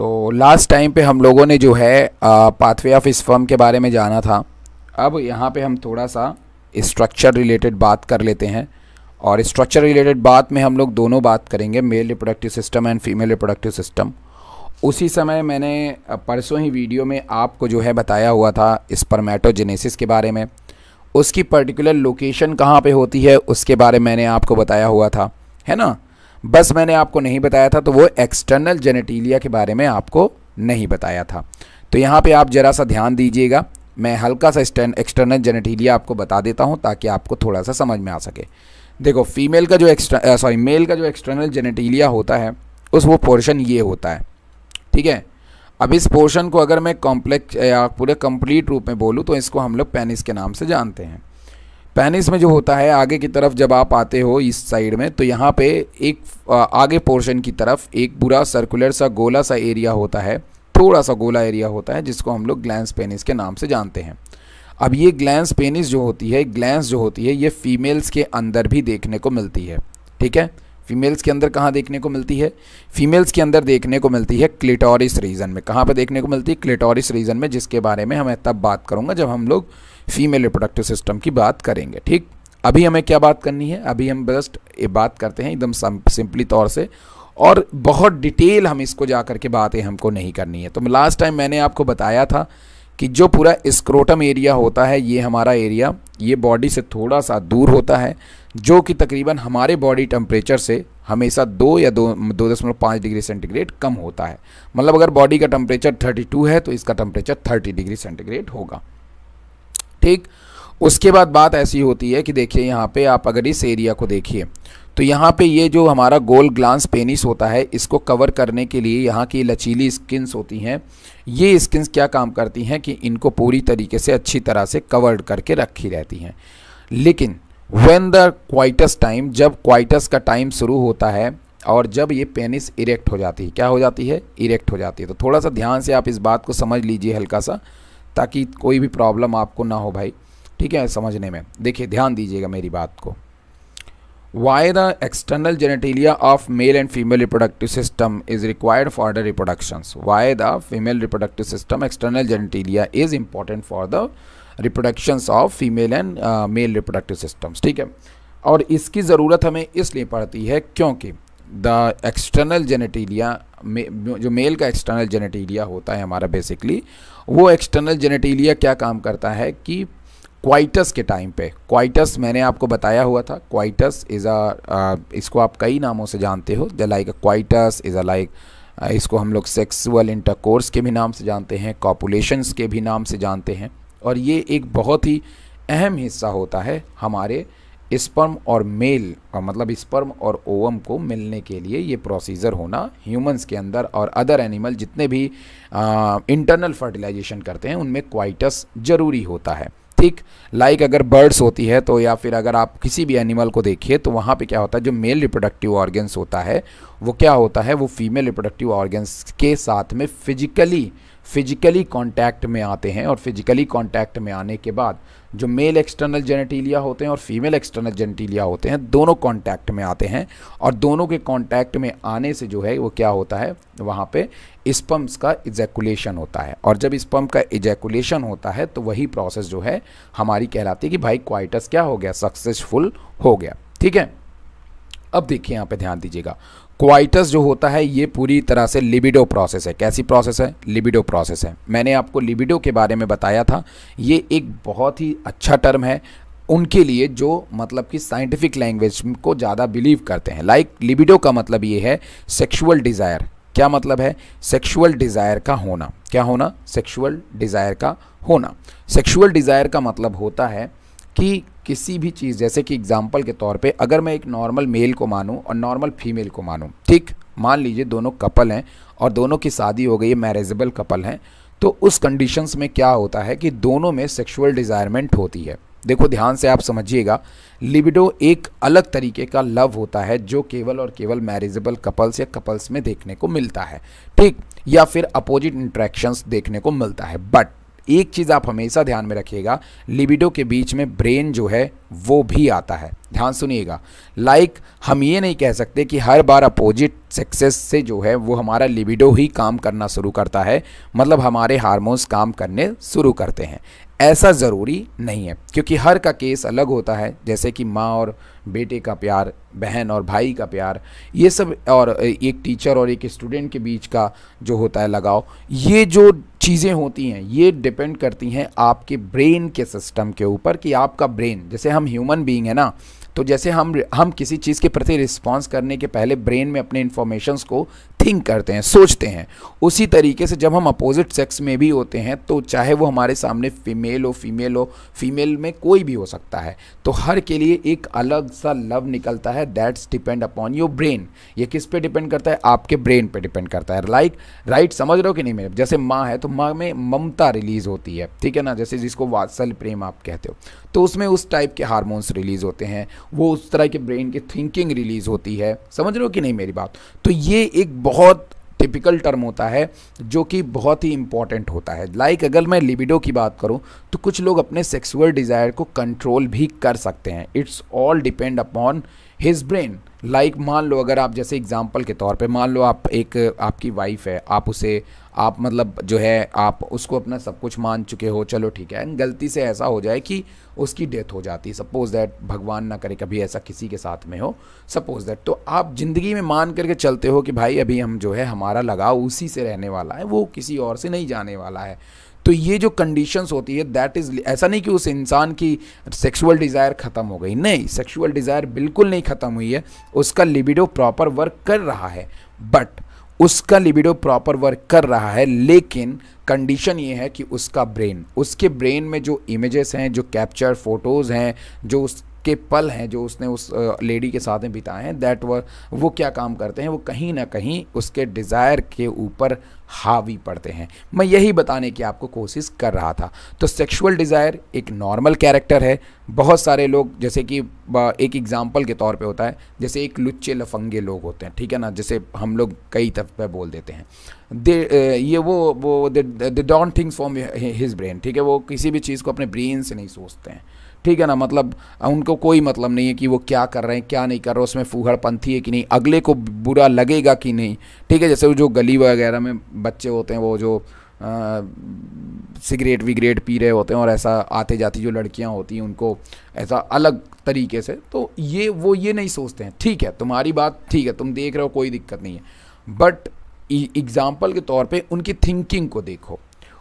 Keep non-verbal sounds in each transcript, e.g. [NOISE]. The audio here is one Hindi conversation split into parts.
तो लास्ट टाइम पे हम लोगों ने जो है पाथवे ऑफ इस फर्म के बारे में जाना था अब यहाँ पे हम थोड़ा सा स्ट्रक्चर रिलेटेड बात कर लेते हैं और स्ट्रक्चर रिलेटेड बात में हम लोग दोनों बात करेंगे male reproductive system and female reproductive system उसी समय मैंने परसों ही वीडियो में आपको जो है बताया हुआ था स्पर्मेटोजेनेसिस के बारे में उसकी पर्टिकुलर लोकेशन कहाँ पे होती है उसके बारे में मैंने आपको बताया हुआ था है ना बस मैंने आपको नहीं बताया था तो वो एक्सटर्नल जेनेटीलिया के बारे में आपको नहीं बताया था तो यहाँ पे आप ज़रा सा ध्यान दीजिएगा मैं हल्का सा एक्सटर्नल जेनेटीलिया आपको बता देता हूँ ताकि आपको थोड़ा सा समझ में आ सके देखो फीमेल का जो एक्सटर सॉरी मेल का जो एक्सटर्नल जेनेटीलिया होता है उस वो पोर्शन ये होता है ठीक है अब इस पोर्शन को अगर मैं कॉम्प्लेक्स या पूरे कंप्लीट रूप में बोलूँ तो इसको हम लोग पेनिस के नाम से जानते हैं स्पेनिश में जो होता है आगे की तरफ जब आप आते हो इस साइड में तो यहाँ पे एक आगे पोर्शन की तरफ एक बुरा सर्कुलर सा गोला सा एरिया होता है थोड़ा सा गोला एरिया होता है जिसको हम लोग ग्लैंस पेनिस के नाम से जानते हैं अब ये ग्लैंस पेनिस जो होती है ग्लैंस जो होती है ये फीमेल्स के अंदर भी देखने को मिलती है ठीक है फीमेल्स के अंदर कहाँ देखने को मिलती है फीमेल्स के अंदर देखने को मिलती है क्लिटोरिस रीजन में कहाँ पर देखने को मिलती है क्लिटोरिस रीजन में जिसके बारे में हमें तब बात करूँगा जब हम लोग फीमेल रिप्रोडक्टिव सिस्टम की बात करेंगे ठीक अभी हमें क्या बात करनी है अभी हम जस्ट ये बात करते हैं एकदम सिंपली तौर से और बहुत डिटेल हम इसको जा करके बातें हमको नहीं करनी है तो लास्ट टाइम मैंने आपको बताया था कि जो पूरा स्क्रोटम एरिया होता है ये हमारा एरिया ये बॉडी से थोड़ा सा दूर होता है जो कि तकरीबन हमारे बॉडी टेम्परेचर से हमेशा दो या दो दो दशमलव पाँच डिग्री सेंटीग्रेड कम होता है मतलब अगर बॉडी का टेम्परेचर 32 है तो इसका टेम्परेचर 30 डिग्री सेंटीग्रेड होगा ठीक उसके बाद बात ऐसी होती है कि देखिए यहाँ पे आप अगर इस एरिया को देखिए तो यहाँ पे ये जो हमारा गोल ग्लांस पेनिस होता है इसको कवर करने के लिए यहाँ की लचीली स्किन्स होती हैं ये स्किन्स क्या काम करती हैं कि इनको पूरी तरीके से अच्छी तरह से कवर्ड करके रखी रहती हैं लेकिन वेन द क्वाइटस टाइम जब क्वाइटस का टाइम शुरू होता है और जब ये पेनिस इरेक्ट हो जाती है क्या हो जाती है इरेक्ट हो जाती है तो थोड़ा सा ध्यान से आप इस बात को समझ लीजिए हल्का सा ताकि कोई भी प्रॉब्लम आपको ना हो भाई ठीक है समझने में देखिए ध्यान दीजिएगा मेरी बात को why the external genitalia of male and female reproductive system is required for the reproduction why the female reproductive system external genitalia is important for the reproductions of female and male reproductive system ठीक है और इसकी ज़रूरत हमें इसलिए पड़ती है क्योंकि द एक्सटर्नल जेनेटेलिया मे, जो मेल का एक्सटर्नल जेनेटीलिया होता है हमारा बेसिकली वो एक्सटर्नल जेनेटीलिया क्या काम करता है कि क्वाइटस के टाइम पे क्वाइटस मैंने आपको बताया हुआ था क्वाइटस इज़ अ इसको आप कई नामों से जानते हो the like coitus is a like इसको हम लोग सेक्सुअल इंटरकोर्स के भी नाम से जानते हैं कॉपुलेशंस के भी नाम से जानते हैं और ये एक बहुत ही अहम हिस्सा होता है हमारे स्पर्म और मेल का मतलब स्पर्म और ओवम को मिलने के लिए ये प्रोसीजर होना ह्यूमंस के अंदर और अदर एनिमल जितने भी इंटरनल फर्टिलाइजेशन करते हैं उनमें क्वाइटस ज़रूरी होता है ठीक लाइक अगर बर्ड्स होती है तो या फिर अगर आप किसी भी एनिमल को देखिए तो वहाँ पे क्या होता है जो मेल रिप्रोडक्टिव ऑर्गन्स होता है वो क्या होता है वो फीमेल रिप्रोडक्टिव ऑर्गन्स के साथ में फिजिकली फिजिकली कांटेक्ट में आते हैं और फिजिकली कांटेक्ट में आने के बाद जो मेल एक्सटर्नल जेनेटीलिया होते हैं और फीमेल एक्सटर्नल जेनेटीलिया होते हैं दोनों कांटेक्ट में आते हैं और दोनों के कांटेक्ट में आने से जो है वो क्या होता है वहाँ पे स्पम्स का इजैकुलेशन होता है और जब स्पम्प का इजैकुलेशन होता है तो वही प्रोसेस जो है हमारी कहलाती है कि भाई क्वाइटस क्या हो गया सक्सेसफुल हो गया ठीक है अब देखिए यहाँ पे ध्यान दीजिएगा क्वाइटस जो होता है ये पूरी तरह से लिबिडो प्रोसेस है कैसी प्रोसेस है लिबिडो प्रोसेस है मैंने आपको लिबिडो के बारे में बताया था ये एक बहुत ही अच्छा टर्म है उनके लिए जो मतलब कि साइंटिफिक लैंग्वेज को ज़्यादा बिलीव करते हैं लाइक like, लिबिडो का मतलब ये है सेक्शुअल डिज़ायर क्या मतलब है सेक्शुअल डिज़ायर का होना क्या होना सेक्शुअल डिज़ायर का होना सेक्शुअल डिज़ायर का मतलब होता है कि किसी भी चीज़ जैसे कि एग्ज़ाम्पल के तौर पे अगर मैं एक नॉर्मल मेल को मानूं और नॉर्मल फीमेल को मानूं ठीक मान लीजिए दोनों कपल हैं और दोनों की शादी हो गई है मैरिजेबल कपल हैं तो उस कंडीशंस में क्या होता है कि दोनों में सेक्सुअल डिज़ायरमेंट होती है देखो ध्यान से आप समझिएगा लिबिडो एक अलग तरीके का लव होता है जो केवल और केवल मैरिजेबल कपल्स या कपल्स में देखने को मिलता है ठीक या फिर अपोजिट इंट्रैक्शंस देखने को मिलता है बट एक चीज़ आप हमेशा ध्यान में रखिएगा लिबिडो के बीच में ब्रेन जो है वो भी आता है ध्यान सुनिएगा लाइक like, हम ये नहीं कह सकते कि हर बार अपोजिट सक्सेस से जो है वो हमारा लिबिडो ही काम करना शुरू करता है मतलब हमारे हार्मोन्स काम करने शुरू करते हैं ऐसा ज़रूरी नहीं है क्योंकि हर का केस अलग होता है जैसे कि माँ और बेटे का प्यार बहन और भाई का प्यार ये सब और एक टीचर और एक स्टूडेंट के बीच का जो होता है लगाव ये जो चीज़ें होती हैं ये डिपेंड करती हैं आपके ब्रेन के सिस्टम के ऊपर कि आपका ब्रेन जैसे हम ह्यूमन बीइंग है ना तो जैसे हम हम किसी चीज़ के प्रति रिस्पॉन्स करने के पहले ब्रेन में अपने इन्फॉर्मेशंस को थिंक करते हैं सोचते हैं उसी तरीके से जब हम अपोजिट सेक्स में भी होते हैं तो चाहे वो हमारे सामने फीमेल हो फीमेल हो फीमेल में कोई भी हो सकता है तो हर के लिए एक अलग सा लव निकलता है that's depend upon your brain ये किस पे डिपेंड करता है आपके ब्रेन पे डिपेंड करता है लाइक like, राइट right, समझ रहे हो कि नहीं मेरे जैसे माँ है तो माँ में ममता रिलीज होती है ठीक है ना जैसे जिसको वात्सल प्रेम आप कहते हो तो उसमें उस टाइप के हारमोन्स रिलीज होते हैं वो उस तरह के ब्रेन की थिंकिंग रिलीज़ होती है समझ रहे हो कि नहीं मेरी बात तो ये एक बहुत टिपिकल टर्म होता है जो कि बहुत ही इंपॉर्टेंट होता है लाइक like अगर मैं लिबिडो की बात करूं तो कुछ लोग अपने सेक्सुअल डिज़ायर को कंट्रोल भी कर सकते हैं it's all depend upon his brain like मान लो अगर आप जैसे एग्जाम्पल के तौर पे मान लो आप एक आपकी वाइफ है आप उसे आप मतलब जो है आप उसको अपना सब कुछ मान चुके हो चलो ठीक है गलती से ऐसा हो जाए कि उसकी डेथ हो जाती है सपोज़ दैट भगवान ना करे कभी ऐसा किसी के साथ में हो सपोज़ दैट तो आप ज़िंदगी में मान करके चलते हो कि भाई अभी हम जो है हमारा लगाव उसी से रहने वाला है वो किसी और से नहीं जाने वाला है तो ये जो कंडीशंस होती है दैट इज़ ऐसा नहीं कि उस इंसान की सेक्सुअल डिज़ायर ख़त्म हो गई नहीं सेक्सुअल डिज़ायर बिल्कुल नहीं ख़त्म हुई है उसका लिबिडो प्रॉपर वर्क कर रहा है बट उसका लिबिडो प्रॉपर वर्क कर रहा है लेकिन कंडीशन ये है कि उसका ब्रेन उसके ब्रेन में जो इमेजेस हैं जो कैप्चर फोटोज़ हैं जो उस के पल हैं जो उसने उस लेडी के साथ में बिताए हैं दैट वर वो क्या काम करते हैं वो कहीं ना कहीं उसके डिज़ायर के ऊपर हावी पड़ते हैं मैं यही बताने की आपको कोशिश कर रहा था तो सेक्सुअल डिज़ायर एक नॉर्मल कैरेक्टर है बहुत सारे लोग जैसे कि एक एग्ज़ाम्पल के तौर पे होता है जैसे एक लुच्चे लफंगे लोग होते हैं ठीक है ना जैसे हम लोग कई तरफ पे बोल देते हैं दे ये वो वो they don't things form his brain ठीक है वो किसी भी चीज़ को अपने ब्रेन से नहीं सोचते हैं ठीक है ना मतलब उनको कोई मतलब नहीं है कि वो क्या कर रहे हैं क्या नहीं कर रहे उसमें फूहड़पंथी है कि नहीं अगले को बुरा लगेगा कि नहीं ठीक है जैसे वो जो गली वगैरह में बच्चे होते हैं वो जो सिगरेट विगरेट पी रहे होते हैं और ऐसा आते जाती जो लड़कियां होती हैं उनको ऐसा अलग तरीके से तो ये वो ये नहीं सोचते हैं ठीक है तुम्हारी बात ठीक है तुम देख रहे हो कोई दिक्कत नहीं है बट एग्ज़ाम्पल के तौर पे उनकी थिंकिंग को देखो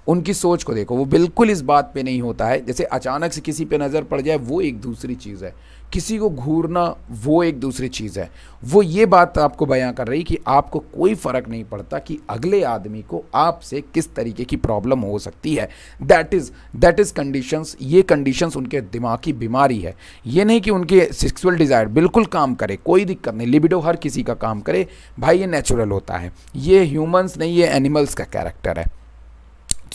उनकी सोच को देखो वो बिल्कुल इस बात पे नहीं होता है जैसे अचानक से किसी पे नज़र पड़ जाए वो एक दूसरी चीज़ है किसी को घूरना वो एक दूसरी चीज़ है वो ये बात आपको बयां कर रही कि आपको कोई फ़र्क नहीं पड़ता कि अगले आदमी को आपसे किस तरीके की प्रॉब्लम हो सकती है that is that is conditions ये कंडीशंस उनके दिमाग की बीमारी है ये नहीं कि उनके सेक्सुअल डिज़ायर बिल्कुल काम करे कोई दिक्कत नहीं लिबिडो हर किसी का काम करे भाई ये नेचुरल होता है ये ह्यूमंस नहीं ये एनिमल्स का कैरेक्टर है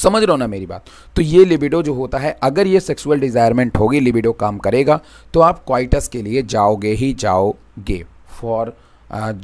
समझ रहे हो ना मेरी बात तो ये लिबिडो जो होता है अगर ये सेक्सुअल डिज़ायरमेंट होगी लिबिडो काम करेगा तो आप क्वाइटस के लिए जाओगे ही जाओगे फॉर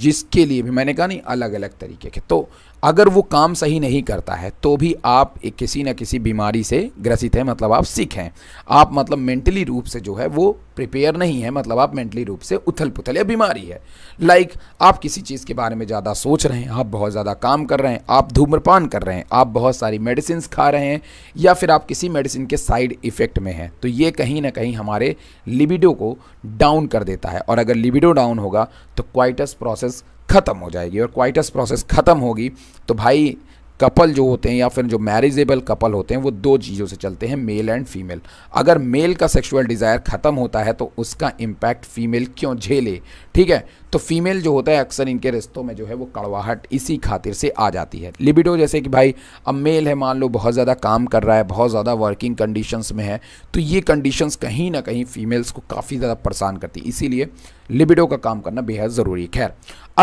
जिसके लिए भी मैंने कहा नहीं अलग अलग तरीके के तो अगर वो काम सही नहीं करता है तो भी आप एक किसी न किसी बीमारी से ग्रसित हैं मतलब आप सिख हैं आप मतलब मेंटली रूप से जो है वो प्रिपेयर नहीं है मतलब आप मेंटली रूप से उथल पुथल या बीमारी है लाइक like, आप किसी चीज़ के बारे में ज़्यादा सोच रहे हैं आप बहुत ज़्यादा काम कर रहे हैं आप धूम्रपान कर रहे हैं आप बहुत सारी मेडिसिन खा रहे हैं या फिर आप किसी मेडिसिन के साइड इफ़ेक्ट में हैं तो ये कहीं ना कहीं हमारे लिबिडो को डाउन कर देता है और अगर लिबिडो डाउन होगा तो क्वाइटस प्रोसेस ख़त्म हो जाएगी और क्वाइटस प्रोसेस ख़त्म होगी तो भाई कपल जो होते हैं या फिर जो मैरिजेबल कपल होते हैं वो दो चीज़ों से चलते हैं मेल एंड फीमेल अगर मेल का सेक्सुअल डिज़ायर ख़त्म होता है तो उसका इम्पैक्ट फीमेल क्यों झेले ठीक है तो फीमेल जो होता है अक्सर इनके रिश्तों में जो है वो कड़वाहट इसी खातिर से आ जाती है लिबिडो जैसे कि भाई अब मेल है मान लो बहुत ज़्यादा काम कर रहा है बहुत ज़्यादा वर्किंग कंडीशंस में है तो ये कंडीशंस कहीं ना कहीं फीमेल्स को काफ़ी ज़्यादा परेशान करती है इसीलिए लिबिडो का काम करना बेहद ज़रूरी है खैर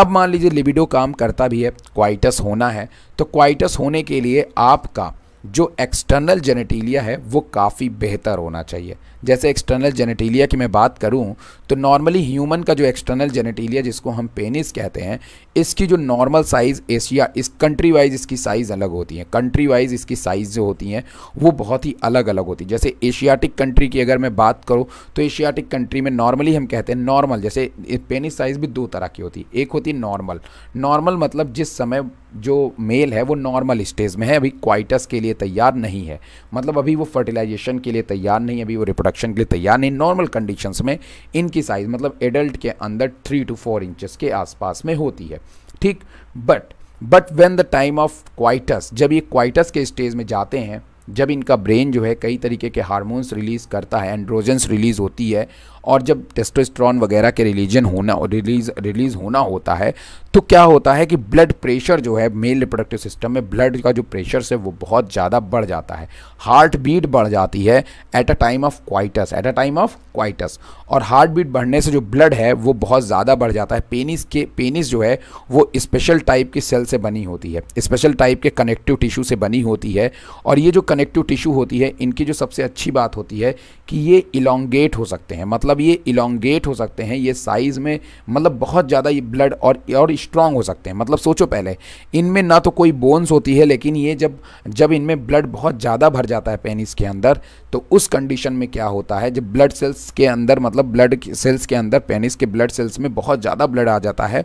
अब मान लीजिए लिबिडो काम करता भी है क्वाइटस होना है तो क्वाइटस होने के लिए आपका जो एक्सटर्नल जेनेटीलिया है वो काफ़ी बेहतर होना चाहिए जैसे एक्सटर्नल जेनेटीलिया की मैं बात करूं तो नॉर्मली ह्यूमन का जो एक्सटर्नल जेनेटीलिया जिसको हम पेनिस कहते हैं इसकी जो नॉर्मल साइज़ एशिया इस कंट्री वाइज इसकी साइज़ अलग होती है कंट्री वाइज इसकी साइज़ जो होती हैं वो बहुत ही अलग अलग होती है जैसे एशियाटिक कंट्री की अगर मैं बात करूँ तो एशियाटिक कंट्री में नॉर्मली हम कहते हैं नॉर्मल जैसे पेनिस साइज़ भी दो तरह की होती है एक होती है नॉर्मल नॉर्मल मतलब जिस समय जो मेल है वो नॉर्मल स्टेज में है अभी क्वाइटस के लिए तैयार नहीं है मतलब अभी वो फर्टिलाइजेशन के लिए तैयार नहीं अभी वो रिप्रोडक्शन के लिए तैयार नहीं नॉर्मल कंडीशंस में इनकी साइज़ मतलब एडल्ट के अंदर थ्री टू फोर इंचज़ के आसपास में होती है ठीक but but when the time of coitus जब ये क्वाइटस के स्टेज में जाते हैं जब इनका ब्रेन जो है कई तरीके के हार्मोन्स रिलीज़ करता है एंड्रोजेंस रिलीज़ होती है और जब टेस्टोस्ट्रॉन वगैरह के रिलीजन होना रिलीज रिलीज़ होना होता है तो क्या होता है कि ब्लड प्रेशर जो है मेल रिप्रोडक्टिव सिस्टम में ब्लड का जो प्रेशर है वो बहुत ज़्यादा बढ़ जाता है हार्ट बीट बढ़ जाती है at a time of coitus at a time of coitus और हार्ट बीट बढ़ने से जो ब्लड है वो बहुत ज़्यादा बढ़ जाता है पेनिस के पेनिस जो है वो स्पेशल टाइप की सेल से बनी होती है स्पेशल टाइप के कनेक्टिव टिश्यू से बनी होती है और ये जो कनेक्टिव टिश्यू होती है इनकी जो सबसे अच्छी बात होती है कि ये इलोंगेट हो सकते हैं मतलब मतलब ये इलोंगेट हो सकते हैं ये साइज़ में मतलब बहुत ज़्यादा ये ब्लड और और स्ट्रांग हो सकते हैं मतलब सोचो पहले इनमें ना तो कोई बोन्स होती है लेकिन ये जब जब इनमें ब्लड बहुत ज़्यादा भर जाता है पेनिस के अंदर तो उस कंडीशन में क्या होता है जब ब्लड सेल्स के अंदर मतलब ब्लड सेल्स के अंदर पेनिस के ब्लड सेल्स में बहुत ज़्यादा ब्लड आ जाता है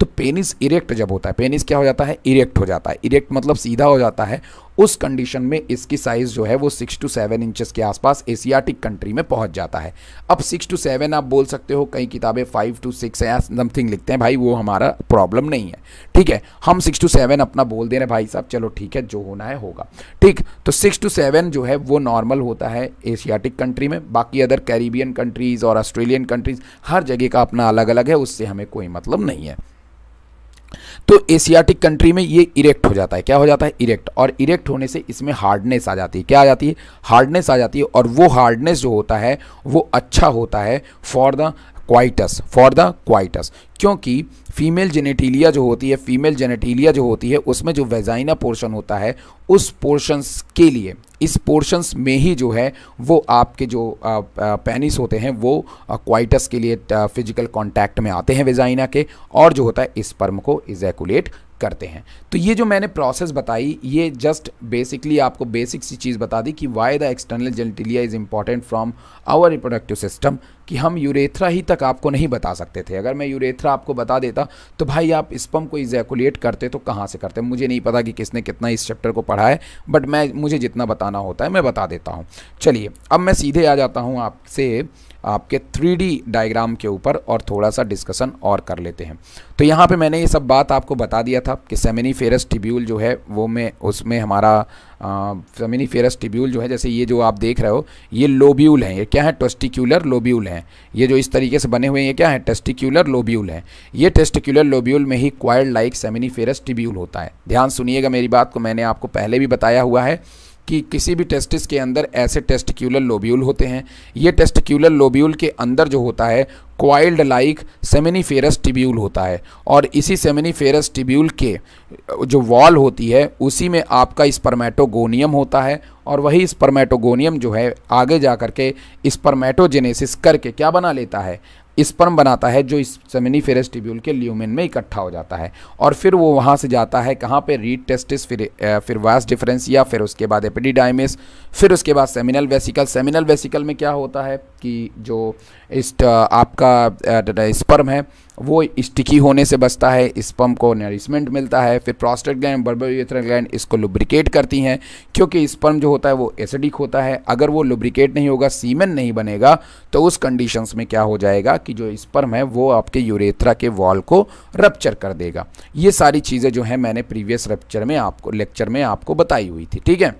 तो पेनिस इरेक्ट जब होता है पेनिस क्या हो जाता है इरेक्ट हो जाता है इरेक्ट मतलब सीधा हो जाता है उस कंडीशन में इसकी साइज़ जो है वो सिक्स टू सेवन इंचज़ के आसपास एशियाटिक कंट्री में पहुंच जाता है अब सिक्स टू सेवन आप बोल सकते हो कई किताबें फाइव टू सिक्स या समथिंग लिखते हैं भाई वो हमारा प्रॉब्लम नहीं है ठीक है हम सिक्स टू सेवन अपना बोल दे रहे भाई साहब चलो ठीक है जो होना है होगा ठीक तो सिक्स टू सेवन जो है वो नॉर्मल होता है सकता है एशियाटिक कंट्री में बाकी अदर कैरिबियन कंट्रीज़ और ऑस्ट्रेलियन कंट्रीज़ हर जगह का अपना अलग अलग है उससे हमें कोई मतलब नहीं है तो एशियाटिक कंट्री में ये इरेक्ट हो जाता है क्या हो जाता है इरेक्ट और इरेक्ट होने से इसमें हार्डनेस आ जाती है क्या आ जाती है हार्डनेस आ जाती है और वो हार्डनेस जो होता है वो अच्छा होता है for the coitus for the coitus क्योंकि फीमेल जेनेटिलिया जो होती है फीमेल जेनेटिलिया जो होती है उसमें जो वेजाइना पोर्शन होता है उस पोर्शंस के लिए इस पोर्शंस में ही जो है वो आपके जो पेनिस होते हैं वो क्वाइटस के लिए फिजिकल कांटेक्ट में आते हैं वेजाइना के और जो होता है इस पर्म को इजैकुलेट करते हैं तो ये जो मैंने प्रोसेस बताई ये जस्ट बेसिकली आपको बेसिक सी चीज़ बता दी कि why the external genitalia is important from our reproductive system कि हम यूरेथ्रा ही तक आपको नहीं बता सकते थे अगर मैं यूरेथ्रा आपको बता देता तो भाई आप स्पम को इजैकुलेट करते तो कहाँ से करते मुझे नहीं पता कि किसने कितना इस चैप्टर को पढ़ा है बट मैं मुझे जितना बताना होता है मैं बता देता हूँ चलिए अब मैं सीधे आ जाता हूँ आपसे आपके थ्री डायग्राम के ऊपर और थोड़ा सा डिस्कशन और कर लेते हैं तो यहाँ पे मैंने ये सब बात आपको बता दिया था कि सेमिनी फेरस टिब्यूल जो है वो में उसमें हमारा सेमिनी फेरस टिब्यूल जो है जैसे ये जो आप देख रहे हो ये लोब्यूल हैं ये क्या है टेस्टिक्यूलर लोब्यूल हैं ये जो इस तरीके से बने हुए हैं ये क्या है टेस्टिक्यूलर लोब्यूल हैं ये टेस्टिक्यूलर लोब्यूल में ही coiled like seminiferous tubule होता है ध्यान सुनिएगा मेरी बात को मैंने आपको पहले भी बताया हुआ है कि किसी भी टेस्टिस के अंदर ऐसे टेस्टिक्यूलर लोब्यूल होते हैं ये टेस्टिक्यूलर लोब्यूल के अंदर जो होता है क्वाइल्ड लाइक सेमिनीफेरस टिब्यूल होता है और इसी सेमिनीफेरस टिब्यूल के जो वॉल होती है उसी में आपका स्पर्मेटोगोनियम होता है और वही स्पर्मेटोगोनियम जो है आगे जा कर के स्पर्मेटोजेनेसिस करके क्या बना लेता है स्पर्म बनाता है जो इस सेमिनी फेरस टिब्यूल के ल्यूमेन में इकट्ठा हो जाता है और फिर वो वहाँ से जाता है कहाँ पे रीड टेस्टिस फिर फिर वास या फिर उसके बाद एपिडीडाइमिस फिर उसके बाद सेमिनल वेसिकल सेमिनल वेसिकल में क्या होता है कि जो इस आपका स्पर्म है वो स्टिकी होने से बचता है पम्प को नरिशमेंट मिलता है फिर प्रोस्टेट ग्लैंड बर्बर ग्लैंड इसको लुब्रिकेट करती हैं क्योंकि स्पर्म जो होता है वो एसिडिक होता है अगर वो लुब्रिकेट नहीं होगा सीमेंट नहीं बनेगा तो उस कंडीशंस में क्या हो जाएगा कि जो स्पर्म है वो आपके यूरेथ्रा के वॉल को रप्चर कर देगा ये सारी चीज़ें जो है मैंने प्रीवियस रप्चर में आपको लेक्चर में आपको बताई हुई थी ठीक है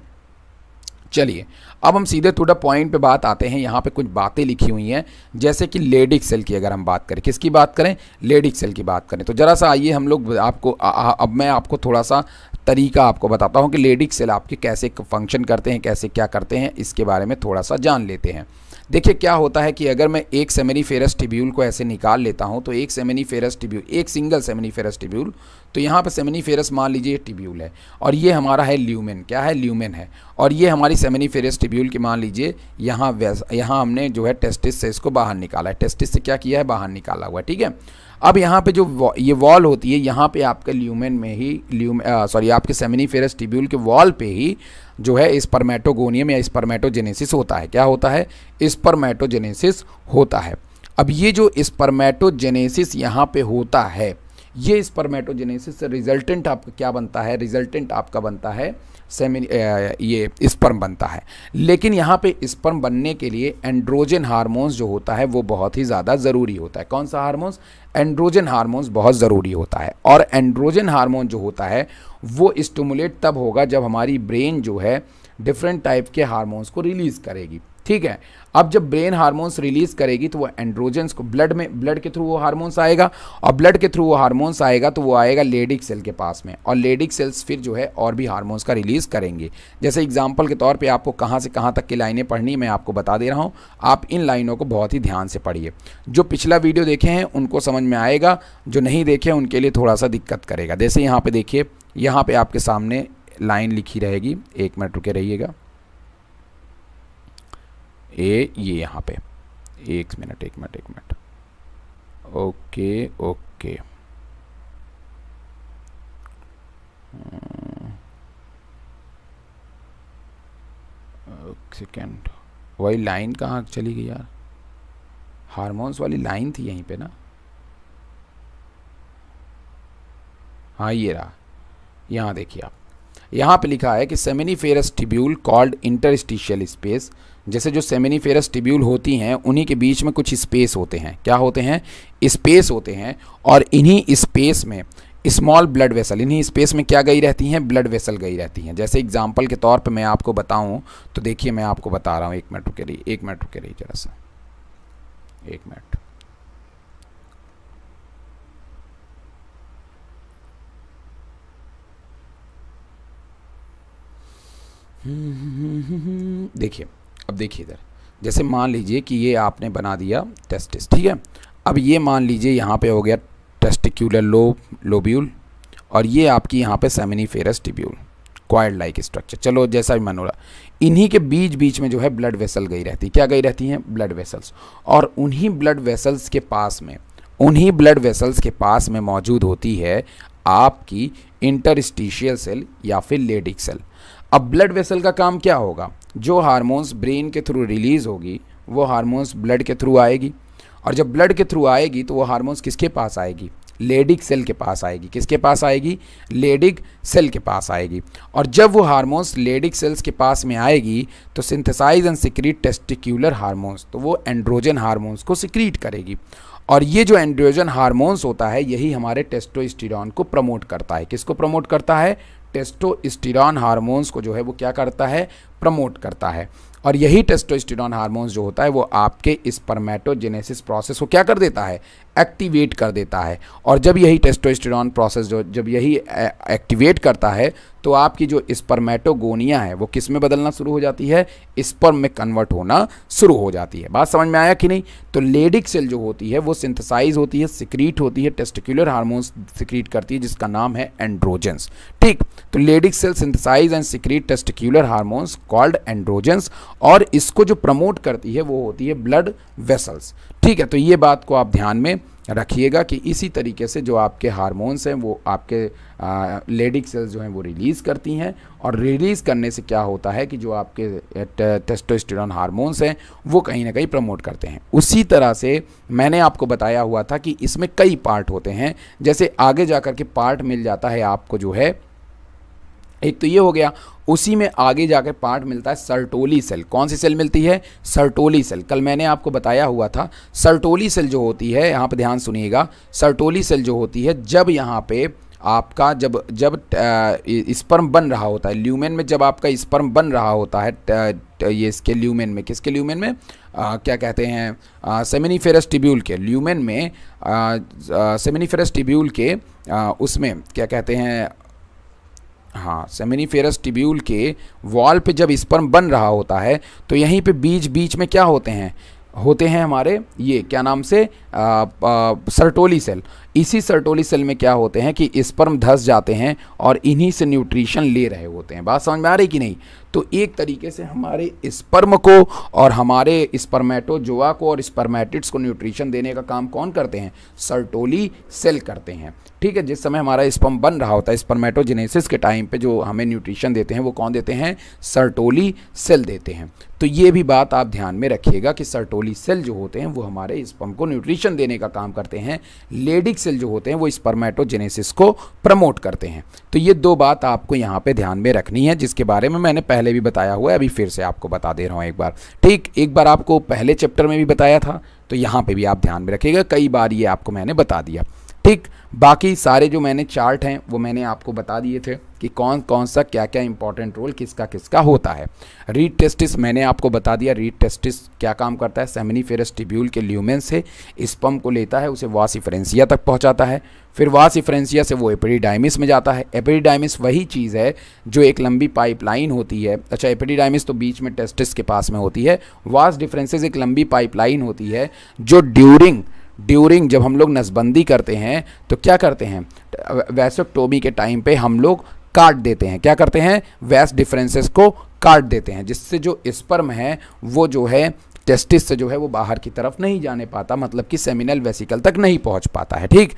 चलिए अब हम सीधे टू द पॉइंट पे बात आते हैं यहाँ पे कुछ बातें लिखी हुई हैं जैसे कि लेडिक सेल की अगर हम बात करें किसकी बात करें लेडिक सेल की बात करें तो ज़रा सा आइए हम लोग आपको आ, आ, अब मैं आपको थोड़ा सा तरीका आपको बताता हूँ कि लेडिक सेल आपके कैसे फंक्शन करते हैं कैसे क्या करते हैं इसके बारे में थोड़ा सा जान लेते हैं देखिए क्या होता है कि अगर मैं एक सेमेनी फेरस टिब्यूल को ऐसे निकाल लेता हूँ तो एक सेमेनी फेरस टिब्यूल एक सिंगल सेमेनी फेरस टिब्यूल तो यहाँ पर सेमनी फेरस मान लीजिए टिब्यूल है और ये हमारा है ल्यूमेन क्या है ल्यूमेन है और ये हमारी सेमनी फेरस टिब्यूल की मान लीजिए यहाँ यहाँ हमने जो है टेस्टिस से इसको बाहर निकाला है टेस्टिस से क्या किया है बाहर निकाला हुआ ठीक है अब यहाँ पे जो वौ, ये वॉल होती है यहाँ पे आपके ल्यूमेन में ही ल्यूम सॉरी आपके सेमनी फेरस टिब्यूल के वॉल पे ही जो है परमेटोगोनियम या परमेटोजेनेसिस होता है क्या होता है परमेटोजेनेसिस होता है अब ये जो परमेटोजेनेसिस यहाँ पे होता है ये स्पर्मेटोजेनेसिस से रिजल्टेंट आपका क्या बनता है रिजल्टेंट आपका बनता है सेमिन ये स्पर्म बनता है लेकिन यहाँ पे स्पर्म बनने के लिए एंड्रोजन हार्मोन्स जो होता है वो बहुत ही ज़्यादा ज़रूरी होता है कौन सा हार्मोन्स एंड्रोजन हार्मोन्स बहुत ज़रूरी होता है और एंड्रोजन हार्मोन जो होता है वो स्टमुलेट तब होगा जब हमारी ब्रेन जो है डिफरेंट टाइप के हारमोन्स को रिलीज़ करेगी ठीक है अब जब ब्रेन हार्मोन्स रिलीज करेगी तो वो एंड्रोजेंस को ब्लड में ब्लड के थ्रू वो हार्मोन्स आएगा और ब्लड के थ्रू वो हार्मोन्स आएगा तो वो आएगा लेडिक सेल के पास में और लेडिक सेल्स फिर जो है और भी हार्मोन्स का रिलीज़ करेंगे जैसे एग्जाम्पल के तौर पर आपको कहाँ से कहाँ तक की लाइनें पढ़नी मैं आपको बता दे रहा हूँ आप इन लाइनों को बहुत ही ध्यान से पढ़िए जो पिछला वीडियो देखे हैं उनको समझ में आएगा जो नहीं देखे उनके लिए थोड़ा सा दिक्कत करेगा जैसे यहाँ पर देखिए यहाँ पर आपके सामने लाइन लिखी रहेगी एक मिनट रुके रहिएगा ए ये यहाँ पे एक मिनट एक मिनट एक minute okay okay hmm. Second वही लाइन कहाँ चली गई यार हारमोन्स वाली लाइन थी यहीं पे ना हाँ ये रहा यहाँ देखिए आप यहाँ पे लिखा है कि seminiferous tubule called interstitial space जैसे जो सेमिनीफेरस टिब्यूल होती हैं उन्हीं के बीच में कुछ स्पेस होते हैं क्या होते हैं स्पेस होते हैं और इन्हीं स्पेस में स्मॉल ब्लड वेसल इन्हीं स्पेस में क्या गई रहती हैं ब्लड वेसल गई रहती हैं जैसे एग्जाम्पल के तौर पर मैं आपको बताऊँ तो देखिए मैं आपको बता रहा हूँ एक मिनट के रही एक मिनट के रही जरा सा एक मिनट हम्म, हम्म, हम्म, देखिए अब देखिए इधर जैसे मान लीजिए कि ये आपने बना दिया टेस्टिस ठीक है अब ये मान लीजिए यहाँ पे हो गया टेस्टिक्यूलर लोब लोब्यूल और ये आपकी यहाँ पे फेरस टिब्यूल क्वाइड लाइक स्ट्रक्चर चलो जैसा भी मन हो रहा इन्हीं के बीच बीच में जो है ब्लड वेसल गई रहती क्या गई रहती हैं ब्लड वेसल्स और उन्हीं ब्लड वेसल्स के पास में उन्हीं ब्लड वेसल्स के पास में मौजूद होती है आपकी इंटरस्टिशियल सेल या फिर लेडिक सेल अब ब्लड वेसल का काम क्या होगा जो हारमोन्स ब्रेन के थ्रू रिलीज़ होगी वो हारमोन्स ब्लड के थ्रू आएगी और जब ब्लड के थ्रू आएगी तो वो हारमोन्स किसके पास आएगी लेडिक सेल के पास आएगी किसके पास आएगी लेडिक सेल के पास आएगी और जब वो हारमोन्स लेडिक सेल्स के पास में आएगी तो synthesize and secrete testicular hormones तो वो एंड्रोजन हारमोन्स को सिक्रीट करेगी और ये जो एंड्रोजन हारमोन्स होता है यही हमारे टेस्टोस्टिडॉन को प्रमोट करता है किसको प्रमोट करता है टेस्टोस्टिरॉन हार्मोन्स को जो है वो क्या करता है प्रमोट करता है और यही टेस्टोस्टिरॉन हार्मोन्स जो होता है वो आपके इस परमेटोजेनेसिस प्रोसेस को क्या कर देता है एक्टिवेट कर देता है और जब यही टेस्टोस्टेरॉन प्रोसेस जो जब यही एक्टिवेट करता है तो आपकी जो स्पर्मेटोगोनिया है वो किस में बदलना शुरू हो जाती है स्पर्म में कन्वर्ट होना शुरू हो जाती है बात समझ में आया कि नहीं तो लेडिक सेल जो होती है वो सिंथेसाइज होती है सिक्रीट होती है टेस्टिकुलर हार्मोन्स सिक्रीट करती है जिसका नाम है एंड्रोजेंस ठीक तो Leydig cell synthesize and secrete testicular hormones called androgens और इसको जो प्रमोट करती है वो होती है ब्लड वेसल्स ठीक है तो ये बात को आप ध्यान में रखिएगा कि इसी तरीके से जो आपके हार्मोन्स हैं वो आपके लेडिक सेल्स जो हैं वो रिलीज़ करती हैं और रिलीज़ करने से क्या होता है कि जो आपके टेस्टोस्टेरोन हार्मोन्स हैं वो कहीं ना कहीं प्रमोट करते हैं उसी तरह से मैंने आपको बताया हुआ था कि इसमें कई पार्ट होते हैं जैसे आगे जा के पार्ट मिल जाता है आपको जो है एक तो ये हो गया उसी में आगे जाकर पार्ट मिलता है सर्टोली सेल कौन सी सेल मिलती है सर्टोली सेल कल मैंने आपको बताया हुआ था सर्टोली सेल जो होती है यहाँ पर ध्यान सुनिएगा सर्टोली सेल जो होती है जब यहाँ पे आपका जब जब स्पर्म बन रहा होता है ल्यूमेन में जब आपका स्पर्म बन रहा होता है त, त, ये इसके ल्यूमेन में किसके ल्यूमेन में आ, क्या कहते हैं सेमिनीफेरस टिब्यूल के ल्यूमेन में सेमिनीफेरस टिब्यूल के आ, उसमें क्या कहते हैं हाँ सेमिनीफेरस टिब्यूल के वॉल पे जब स्पर्म बन रहा होता है तो यहीं पे बीच बीच में क्या होते हैं होते हैं हमारे ये क्या नाम से आ, आ, सर्टोली सेल इसी सर्टोली सेल में क्या होते हैं कि स्पर्म धस जाते हैं और इन्हीं से न्यूट्रिशन ले रहे होते हैं बात समझ में आ रही कि नहीं तो एक तरीके से हमारे स्पर्म को और हमारे स्पर्मेटोजोआ को और स्पर्मेटिट्स को न्यूट्रिशन देने का काम कौन करते हैं सर्टोली सेल करते हैं ठीक है जिस समय हमारा स्पर्म बन रहा होता है स्पर्मेटोजेनेसिस के टाइम पे जो हमें न्यूट्रिशन देते हैं वो कौन देते हैं सर्टोली सेल देते हैं तो ये भी बात आप ध्यान में रखिएगा कि सर्टोली सेल जो होते हैं वो हमारे स्पम को न्यूट्रिशन देने का काम करते हैं लेडिक्स सेल जो होते हैं वो स्पर्मेटोजेनेसिस को प्रमोट करते हैं तो ये दो बात आपको यहाँ पे ध्यान में रखनी है जिसके बारे में मैंने पहले भी बताया हुआ है अभी फिर से आपको बता दे रहा हूँ एक बार ठीक एक बार आपको पहले चैप्टर में भी बताया था तो यहाँ पर भी आप ध्यान में रखिएगा कई बार ये आपको मैंने बता दिया ठीक बाकी सारे जो मैंने चार्ट हैं वो मैंने आपको बता दिए थे कि कौन कौन सा क्या क्या इंपॉर्टेंट रोल किसका किसका होता है रीड टेस्टिस मैंने आपको बता दिया रीड टेस्टिस क्या काम करता है सेमनी फेरस टिब्यूल के ल्यूमेन से स्पम को लेता है उसे वासिफ्रेंसिया तक पहुंचाता है फिर वासिफ्रेंसिया से वो एपिडीडाइमिस में जाता है एपिडीडाइमिस वही चीज़ है जो एक लंबी पाइपलाइन होती है अच्छा एपिडीडाइमिस तो बीच में टेस्टिस के पास में होती है वास डिफ्रेंसिस एक लंबी पाइपलाइन होती है जो ड्यूरिंग ड्यूरिंग जब हम लोग नसबंदी करते हैं तो क्या करते हैं टोबी के टाइम पे हम लोग काट देते हैं क्या करते हैं वैस डिफरेंसेस को काट देते हैं जिससे जो स्पर्म है वो जो है टेस्टिस से जो है वो बाहर की तरफ नहीं जाने पाता मतलब कि सेमिनल वेसिकल तक नहीं पहुंच पाता है ठीक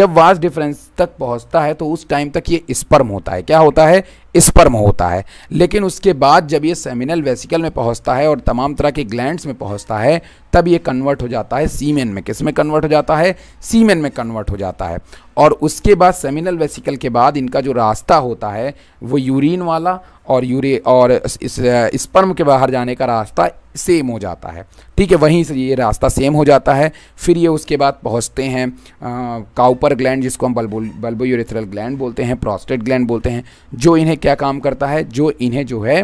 जब वास डिफरेंस तक पहुंचता है तो उस टाइम तक ये स्पर्म होता है क्या होता है स्पर्म होता है लेकिन उसके बाद जब ये सेमिनल वेसिकल में पहुंचता है और तमाम तरह के ग्लैंड्स में पहुंचता है तब ये कन्वर्ट हो जाता है सीमेन में किस में कन्वर्ट हो जाता है सीमेन में कन्वर्ट हो जाता है और उसके बाद सेमिनल वेसिकल के बाद इनका जो रास्ता होता है वो यूरिन वाला और यूरे और इस स्पर्म के बाहर जाने का रास्ता सेम हो जाता है ठीक है वहीं से ये रास्ता सेम हो जाता है फिर ये उसके बाद पहुँचते हैं काउपर ग्लैंड जिसको हम बल्बो बल्बो ग्लैंड बोलते हैं प्रोस्टेट ग्लैंड बोलते हैं जो इन्हें क्या काम करता है जो इन्हें जो है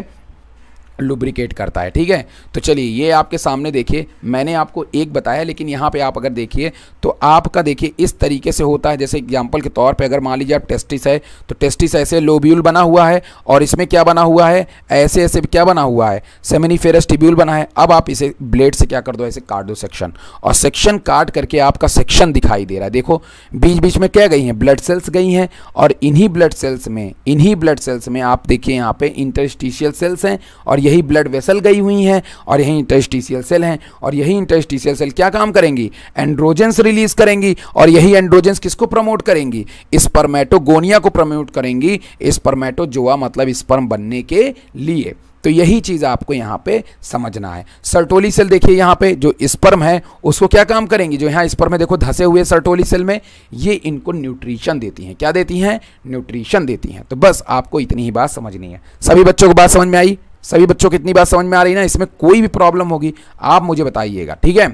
लुब्रिकेट करता है ठीक है तो चलिए ये आपके सामने देखिए मैंने आपको एक बताया लेकिन यहाँ पे आप अगर देखिए तो आपका देखिए इस तरीके से होता है जैसे एग्जाम्पल के तौर पे अगर मान लीजिए आप टेस्टिस है तो टेस्टिस ऐसे लोब्यूल बना हुआ है और इसमें क्या बना हुआ है ऐसे ऐसे क्या बना हुआ है सेमिनीफेरस टिब्यूल बना है अब आप इसे ब्लेड से क्या कर दो ऐसे काट दो सेक्शन और सेक्शन काट करके आपका सेक्शन दिखाई दे रहा है देखो बीच बीच में क्या गई हैं ब्लड सेल्स गई हैं और इन्हीं ब्लड सेल्स में इन्हीं ब्लड सेल्स में आप देखिए यहाँ पे इंटरस्टिशियल सेल्स हैं और यही ब्लड वेसल गई हुई हैं और यही इंटरस्टिशियल सेल हैं और यही इंटरस्टिशियल सेल क्या काम करेंगी एंड्रोजेंस रिलीज करेंगी और यही एंड्रोजेंस किसको प्रमोट करेंगी स्पर्मेटोगोनिया को प्रमोट करेंगी स्पर्मेटोजोआ मतलब स्पर्म बनने के लिए तो यही चीज़ आपको यहां पे समझना है सर्टोली सेल देखिए यहां पे जो स्पर्म है उसको क्या काम करेंगी जो यहां स्पर्म में देखो धसे हुए सर्टोली सेल में ये इनको न्यूट्रिशन देती हैं क्या देती हैं न्यूट्रिशन देती हैं तो बस आपको इतनी ही बात समझनी है सभी बच्चों को बात समझ में आई सभी बच्चों की इतनी बात समझ में आ रही ना इसमें कोई भी प्रॉब्लम होगी आप मुझे बताइएगा ठीक है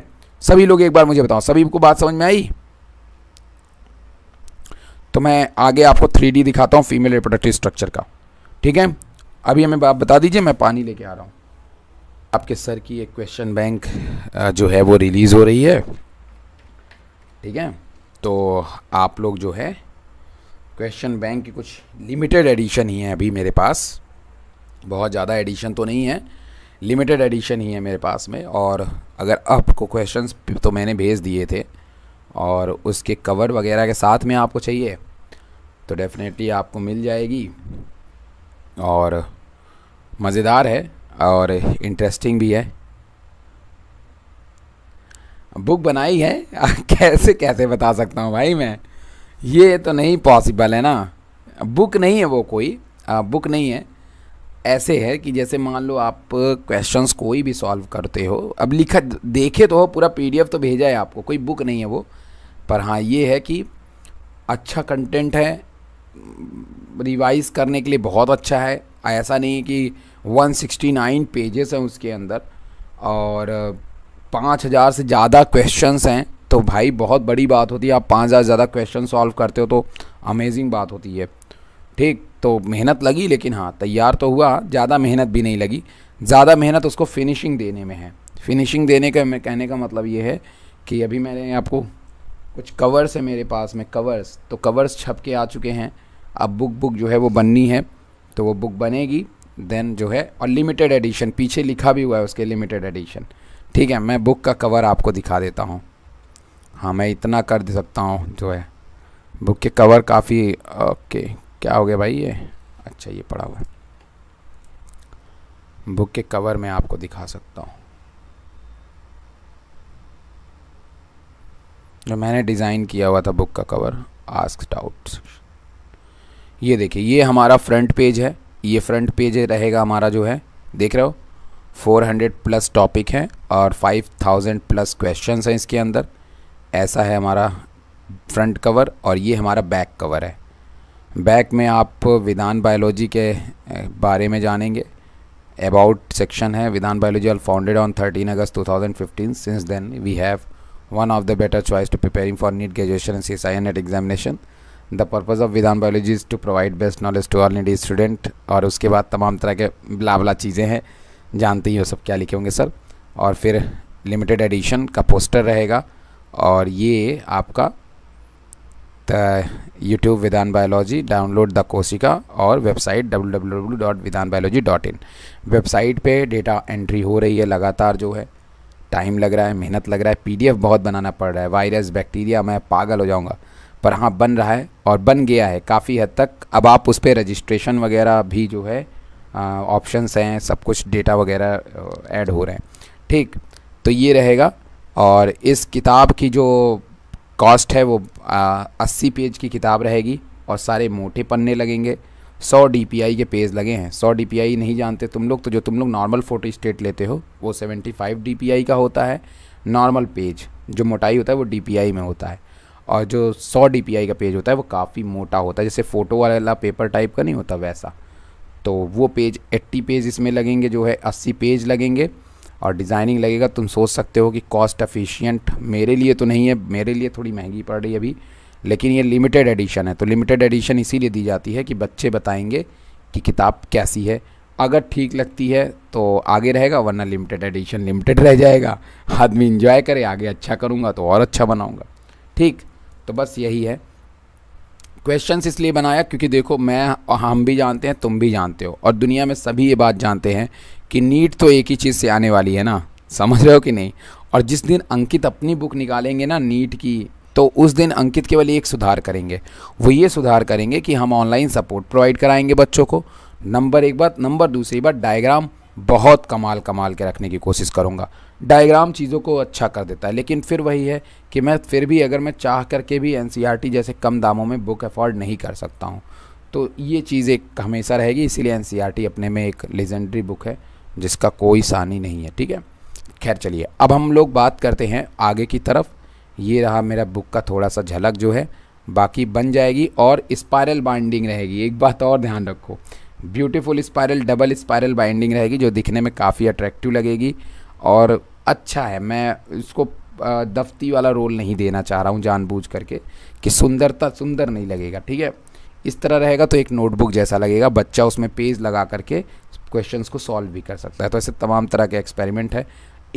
सभी लोग एक बार मुझे बताओ सभी को बात समझ में आई तो मैं आगे आपको थ्री दिखाता हूँ फीमेल रिप्रोडक्टिव स्ट्रक्चर का ठीक है अभी हमें आप बता दीजिए मैं पानी लेके आ रहा हूँ आपके सर की एक क्वेश्चन बैंक जो है वो रिलीज़ हो रही है ठीक है तो आप लोग जो है क्वेश्चन बैंक की कुछ लिमिटेड एडिशन ही है अभी मेरे पास बहुत ज़्यादा एडिशन तो नहीं है लिमिटेड एडिशन ही है मेरे पास में और अगर आपको क्वेश्चंस तो मैंने भेज दिए थे और उसके कवर वगैरह के साथ में आपको चाहिए तो डेफ़िनेटली आपको मिल जाएगी और मज़ेदार है और इंटरेस्टिंग भी है बुक बनाई है [LAUGHS] कैसे कैसे बता सकता हूँ भाई मैं ये तो नहीं पॉसिबल है ना बुक नहीं है वो कोई बुक नहीं है ऐसे है कि जैसे मान लो आप क्वेश्चंस कोई भी सॉल्व करते हो अब लिखा देखे तो हो पूरा पीडीएफ तो भेजा है आपको कोई बुक नहीं है वो पर हाँ ये है कि अच्छा कंटेंट है रिवाइज करने के लिए बहुत अच्छा है ऐसा नहीं कि 169 पेजेस हैं उसके अंदर और 5000 से ज़्यादा क्वेश्चंस हैं तो भाई बहुत बड़ी बात होती है आप 5000 ज़्यादा क्वेश्चन सॉल्व करते हो तो अमेजिंग बात होती है ठीक तो मेहनत लगी लेकिन हाँ तैयार तो हुआ ज़्यादा मेहनत भी नहीं लगी ज़्यादा मेहनत उसको फिनिशिंग देने में है फिनिशिंग देने का कहने का मतलब ये है कि अभी मैंने आपको कुछ कवर्स है मेरे पास में कवर्स तो कवर्स छप के आ चुके हैं अब बुक बुक जो है वो बननी है तो वो बुक बनेगी देन जो है और लिमिटेड एडिशन पीछे लिखा भी हुआ है उसके लिमिटेड एडिशन ठीक है मैं बुक का कवर आपको दिखा देता हूँ हाँ मैं इतना कर दे सकता हूँ जो है बुक के कवर काफ़ी ओके क्या हो गया भाई ये अच्छा ये पड़ा हुआ बुक के कवर में आपको दिखा सकता हूँ जो मैंने डिज़ाइन किया हुआ था बुक का कवर आस्क डाउट्स ये देखिए ये हमारा फ्रंट पेज है ये फ्रंट पेज रहेगा हमारा जो है देख रहे हो 400 प्लस टॉपिक हैं और 5000 प्लस क्वेश्चन हैं इसके अंदर ऐसा है हमारा फ्रंट कवर और ये हमारा बैक कवर है बैक में आप विधान बायोलॉजी के बारे में जानेंगे अबाउट सेक्शन है Vidhan biology all founded on thirteen August two thousand fifteen since then we have one of the better choice to preparing for NEET graduation and C and NET examination the purpose of Vidhan biology is to provide best knowledge to all need student और उसके बाद तमाम तरह के बिलावला चीज़ें हैं जानते ही हो सब क्या लिखे होंगे सर और फिर लिमिटेड एडिशन का पोस्टर रहेगा और ये आपका यूट्यूब विधान बायोलॉजी डाउनलोड द कोशिका और वेबसाइट डब्ल्यू वेबसाइट पे डेटा एंट्री हो रही है लगातार जो है टाइम लग रहा है मेहनत लग रहा है पीडीएफ बहुत बनाना पड़ रहा है वायरस बैक्टीरिया मैं पागल हो जाऊँगा पर हाँ बन रहा है और बन गया है काफ़ी हद तक अब आप उस पर रजिस्ट्रेशन वगैरह भी जो है ऑप्शंस हैं सब कुछ डेटा वगैरह ऐड हो रहे हैं ठीक तो ये रहेगा और इस किताब की जो कॉस्ट है वो अस्सी पेज की किताब रहेगी और सारे मोटे पन्ने लगेंगे सौ डी के पेज लगे हैं सौ डी नहीं जानते तुम लोग तो जो तुम लोग नॉर्मल फ़ोटो स्टेट लेते हो वो सेवेंटी फाइव डी का होता है नॉर्मल पेज जो मोटाई होता है वो डी में होता है और जो सौ डी का पेज होता है वो काफ़ी मोटा होता है जैसे फ़ोटो वाला पेपर टाइप का नहीं होता वैसा तो वो पेज एट्टी पेज इसमें लगेंगे जो है अस्सी पेज लगेंगे और डिज़ाइनिंग लगेगा तुम सोच सकते हो कि कॉस्ट एफिशिएंट मेरे लिए तो नहीं है मेरे लिए थोड़ी महंगी पड़ रही है अभी लेकिन ये लिमिटेड एडिशन है तो लिमिटेड एडिशन इसीलिए दी जाती है कि बच्चे बताएंगे कि किताब कैसी है अगर ठीक लगती है तो आगे रहेगा वरना लिमिटेड एडिशन लिमिटेड रह जाएगा आदमी इन्जॉय करे आगे अच्छा करूँगा तो और अच्छा बनाऊँगा ठीक तो बस यही है क्वेश्चन इसलिए बनाया क्योंकि देखो मैं हम भी जानते हैं तुम भी जानते हो और दुनिया में सभी ये बात जानते हैं कि नीट तो एक ही चीज़ से आने वाली है ना समझ रहे हो कि नहीं और जिस दिन अंकित अपनी बुक निकालेंगे ना नीट की तो उस दिन अंकित केवल एक सुधार करेंगे वो ये सुधार करेंगे कि हम ऑनलाइन सपोर्ट प्रोवाइड कराएंगे बच्चों को नंबर एक बात नंबर दूसरी बात डायग्राम बहुत कमाल कमाल के रखने की कोशिश करूँगा डायग्राम चीज़ों को अच्छा कर देता है लेकिन फिर वही है कि मैं फिर भी अगर मैं चाह करके भी एन e जैसे कम दामों में बुक अफोर्ड नहीं कर सकता हूँ तो ये चीज़ एक हमेशा रहेगी इसीलिए एन e अपने में एक लेजेंडरी बुक है जिसका कोई सानी नहीं है ठीक है खैर चलिए अब हम लोग बात करते हैं आगे की तरफ ये रहा मेरा बुक का थोड़ा सा झलक जो है बाकी बन जाएगी और स्पायरल बाइंडिंग रहेगी एक बात और ध्यान रखो beautiful spiral double spiral binding रहेगी जो दिखने में काफ़ी अट्रैक्टिव लगेगी और अच्छा है मैं इसको दफ्ती वाला रोल नहीं देना चाह रहा हूँ जानबूझ करके कि सुंदरता सुंदर नहीं लगेगा ठीक है इस तरह रहेगा तो एक नोटबुक जैसा लगेगा बच्चा उसमें पेज लगा करके क्वेश्चन को सॉल्व भी कर सकता है तो ऐसे तमाम तरह के एक्सपेरिमेंट है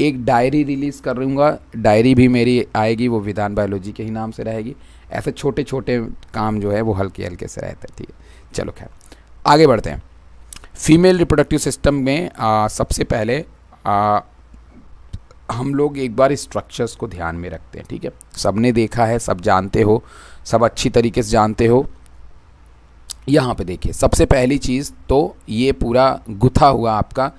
एक डायरी रिलीज़ करूँगा डायरी भी मेरी आएगी वो विधान बायोलॉजी के ही नाम से रहेगी ऐसे छोटे छोटे काम जो है वो हल्के हल्के से रहते हैं ठीक है चलो खैर आगे बढ़ते हैं फीमेल रिप्रोडक्टिव सिस्टम में आ, सबसे पहले आ, हम लोग एक बार स्ट्रक्चर्स को ध्यान में रखते हैं ठीक है सबने देखा है सब जानते हो सब अच्छी तरीके से जानते हो यहाँ पे देखिए सबसे पहली चीज़ तो ये पूरा गुथा हुआ आपका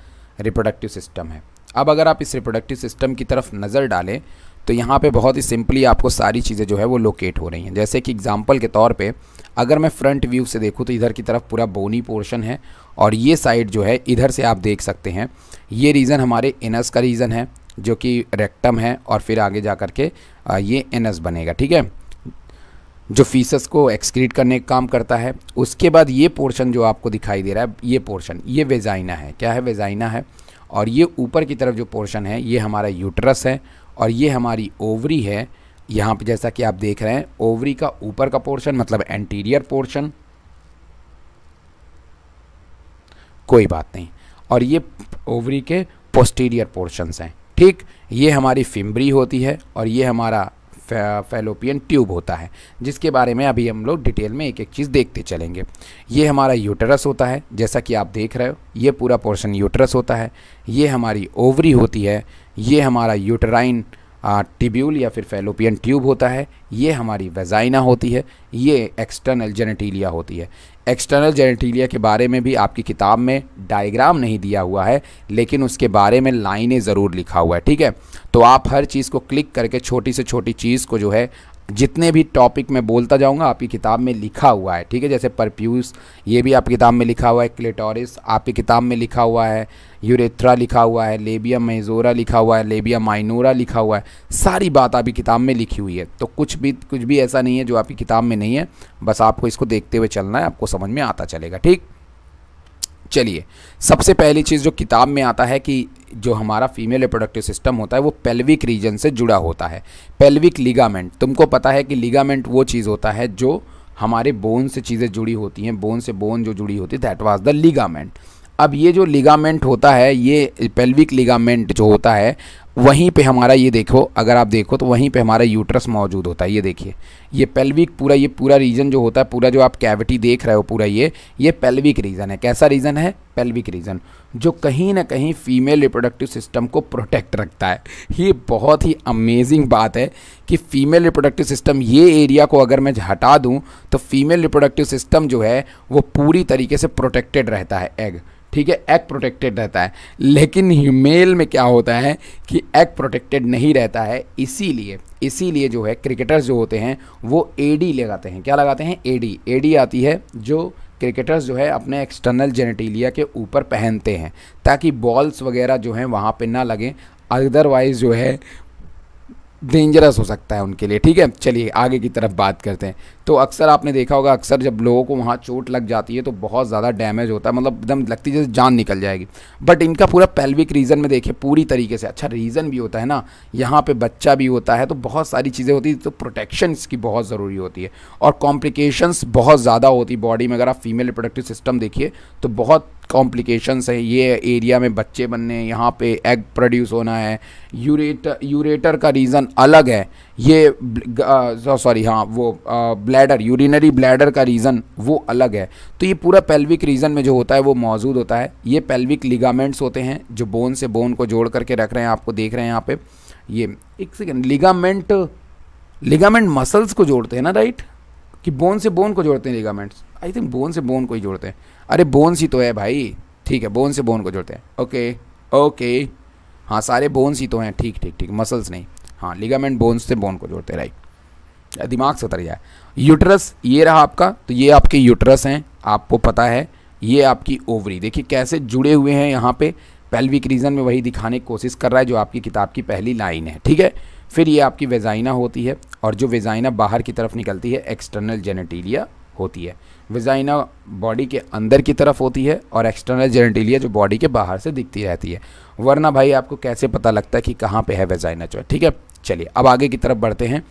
रिप्रोडक्टिव सिस्टम है अब अगर आप इस रिप्रोडक्टिव सिस्टम की तरफ नज़र डालें तो यहाँ पे बहुत ही सिंपली आपको सारी चीज़ें जो है वो लोकेट हो रही हैं जैसे कि एग्जांपल के तौर पे अगर मैं फ्रंट व्यू से देखूँ तो इधर की तरफ पूरा बोनी पोर्शन है और ये साइड जो है इधर से आप देख सकते हैं ये रीज़न हमारे इनस का रीज़न है जो कि रेक्टम है और फिर आगे जा कर के ये एनस बनेगा ठीक है जो फीसस को एक्सक्रीट करने का काम करता है उसके बाद ये पोर्शन जो आपको दिखाई दे रहा है ये पोर्शन ये वेजाइना है क्या है वेजाइना है और ये ऊपर की तरफ जो पोर्शन है ये हमारा यूट्रस है और ये हमारी ओवरी है यहाँ पे जैसा कि आप देख रहे हैं ओवरी का ऊपर का पोर्शन मतलब एंटीरियर पोर्शन कोई बात नहीं और ये ओवरी के पोस्टीरियर पोर्शंस हैं ठीक ये हमारी फिम्बरी होती है और ये हमारा फैलोपियन ट्यूब होता है जिसके बारे में अभी हम लोग डिटेल में एक एक चीज़ देखते चलेंगे ये हमारा यूटरस होता है जैसा कि आप देख रहे हो ये पूरा पोर्शन यूटरस होता है ये हमारी ओवरी होती है ये हमारा यूटराइन टिब्यूल या फिर फेलोपियन ट्यूब होता है ये हमारी वेजाइना होती है ये एक्सटर्नल जेनेटीलिया होती है एक्सटर्नल जेनेटीलिया के बारे में भी आपकी किताब में डायग्राम नहीं दिया हुआ है लेकिन उसके बारे में लाइनें ज़रूर लिखा हुआ है ठीक है तो आप हर चीज़ को क्लिक करके छोटी से छोटी चीज़ को जो है जितने भी टॉपिक मैं बोलता जाऊंगा आपकी किताब में लिखा हुआ है ठीक है जैसे परप्यूस ये भी आपकी किताब में लिखा हुआ है क्लेटोरिस आपकी किताब में लिखा हुआ है यूरेथ्रा लिखा हुआ है लेबिया मेजोरा लिखा हुआ है लेबिया माइनोरा लिखा हुआ है सारी बात आपकी किताब में लिखी हुई है तो कुछ भी कुछ भी ऐसा नहीं है जो आपकी किताब में नहीं है बस आपको इसको देखते हुए चलना है आपको समझ में आता चलेगा ठीक चलिए सबसे पहली चीज़ जो किताब में आता है कि जो हमारा फीमेल रिप्रोडक्टिव सिस्टम होता है वो पेल्विक रीजन से जुड़ा होता है पेल्विक लिगामेंट तुमको पता है कि लिगामेंट वो चीज़ होता है जो हमारे बोन से चीज़ें जुड़ी होती हैं बोन से बोन जो जुड़ी होती है दैट वाज द लिगामेंट अब ये जो लिगामेंट होता है ये पेल्विक लिगामेंट जो होता है वहीं पे हमारा ये देखो अगर आप देखो तो वहीं पे हमारा यूट्रस मौजूद होता है ये देखिए ये पेल्विक पूरा ये पूरा रीजन जो होता है पूरा जो आप कैविटी देख रहे हो पूरा ये ये पेल्विक रीजन है कैसा रीजन है पेल्विक रीजन जो कहीं ना कहीं फीमेल रिप्रोडक्टिव सिस्टम को प्रोटेक्ट रखता है ये बहुत ही अमेजिंग बात है कि फीमेल रिप्रोडक्टिव सिस्टम ये एरिया को अगर मैं हटा दूँ तो फीमेल रिप्रोडक्टिव सिस्टम जो है वो पूरी तरीके से प्रोटेक्टेड रहता है एग ठीक है एग प्रोटेक्टेड रहता है लेकिन मेल में क्या होता है कि एग प्रोटेक्टेड नहीं रहता है इसीलिए इसीलिए जो है क्रिकेटर्स जो होते हैं वो एडी लगाते हैं क्या लगाते हैं एडी एडी आती है जो क्रिकेटर्स जो है अपने एक्सटर्नल जेनेटिलिया के ऊपर पहनते हैं ताकि बॉल्स वगैरह जो हैं वहाँ पे ना लगें अदरवाइज़ जो है डेंजरस हो सकता है उनके लिए ठीक है चलिए आगे की तरफ बात करते हैं तो अक्सर आपने देखा होगा अक्सर जब लोगों को वहाँ चोट लग जाती है तो बहुत ज़्यादा डैमेज होता है मतलब एकदम लगती है जैसे जान निकल जाएगी बट इनका पूरा पेल्विक रीज़न में देखें पूरी तरीके से अच्छा रीज़न भी होता है ना यहाँ पर बच्चा भी होता है तो बहुत सारी चीज़ें होती तो प्रोटेक्शन की बहुत ज़रूरी होती है और कॉम्प्लिकेशंस बहुत ज़्यादा होती बॉडी में अगर आप फीमेल रिप्रोडक्टिव सिस्टम देखिए तो बहुत कॉम्प्लिकेशंस हैं ये एरिया में बच्चे बनने यहाँ पे एग प्रोड्यूस होना है यूरेटर यूरेटर का रीज़न अलग है ये सॉरी हाँ वो ब्लैडर यूरिनरी ब्लैडर का रीज़न वो अलग है तो ये पूरा पेल्विक रीज़न में जो होता है वो मौजूद होता है ये पेल्विक लिगामेंट्स होते हैं जो बोन से बोन को जोड़ करके रख रहे हैं आपको देख रहे हैं यहाँ पे ये एक सेकेंड लिगामेंट लिगामेंट मसल्स को जोड़ते हैं ना राइट कि बोन से बोन को जोड़ते हैं लिगामेंट्स आई थिंक बोन से बोन को ही जोड़ते हैं अरे बोन्स ही तो है भाई ठीक है बोन से बोन को जोड़ते हैं ओके ओके हाँ सारे बोन्स ही तो हैं ठीक ठीक ठीक मसल्स नहीं हाँ लिगामेंट बोन्स से बोन को जोड़ते हैं राइट दिमाग से उतर जाए यूट्रस ये रहा आपका तो ये आपके यूट्रस हैं आपको पता है ये आपकी ओवरी देखिए कैसे जुड़े हुए हैं यहाँ पे पेल्विक रीजन में वही दिखाने की कोशिश कर रहा है जो आपकी किताब की पहली लाइन है ठीक है फिर ये आपकी वेजाइना होती है और जो वेजाइना बाहर की तरफ निकलती है एक्सटर्नल जेनेटीलिया होती है विजाइना बॉडी के अंदर की तरफ होती है और एक्सटर्नल जेनेटिलिया जो बॉडी के बाहर से दिखती रहती है वरना भाई आपको कैसे पता लगता है कि कहाँ पे है वेजाइना जो है ठीक है चलिए अब आगे की तरफ बढ़ते हैं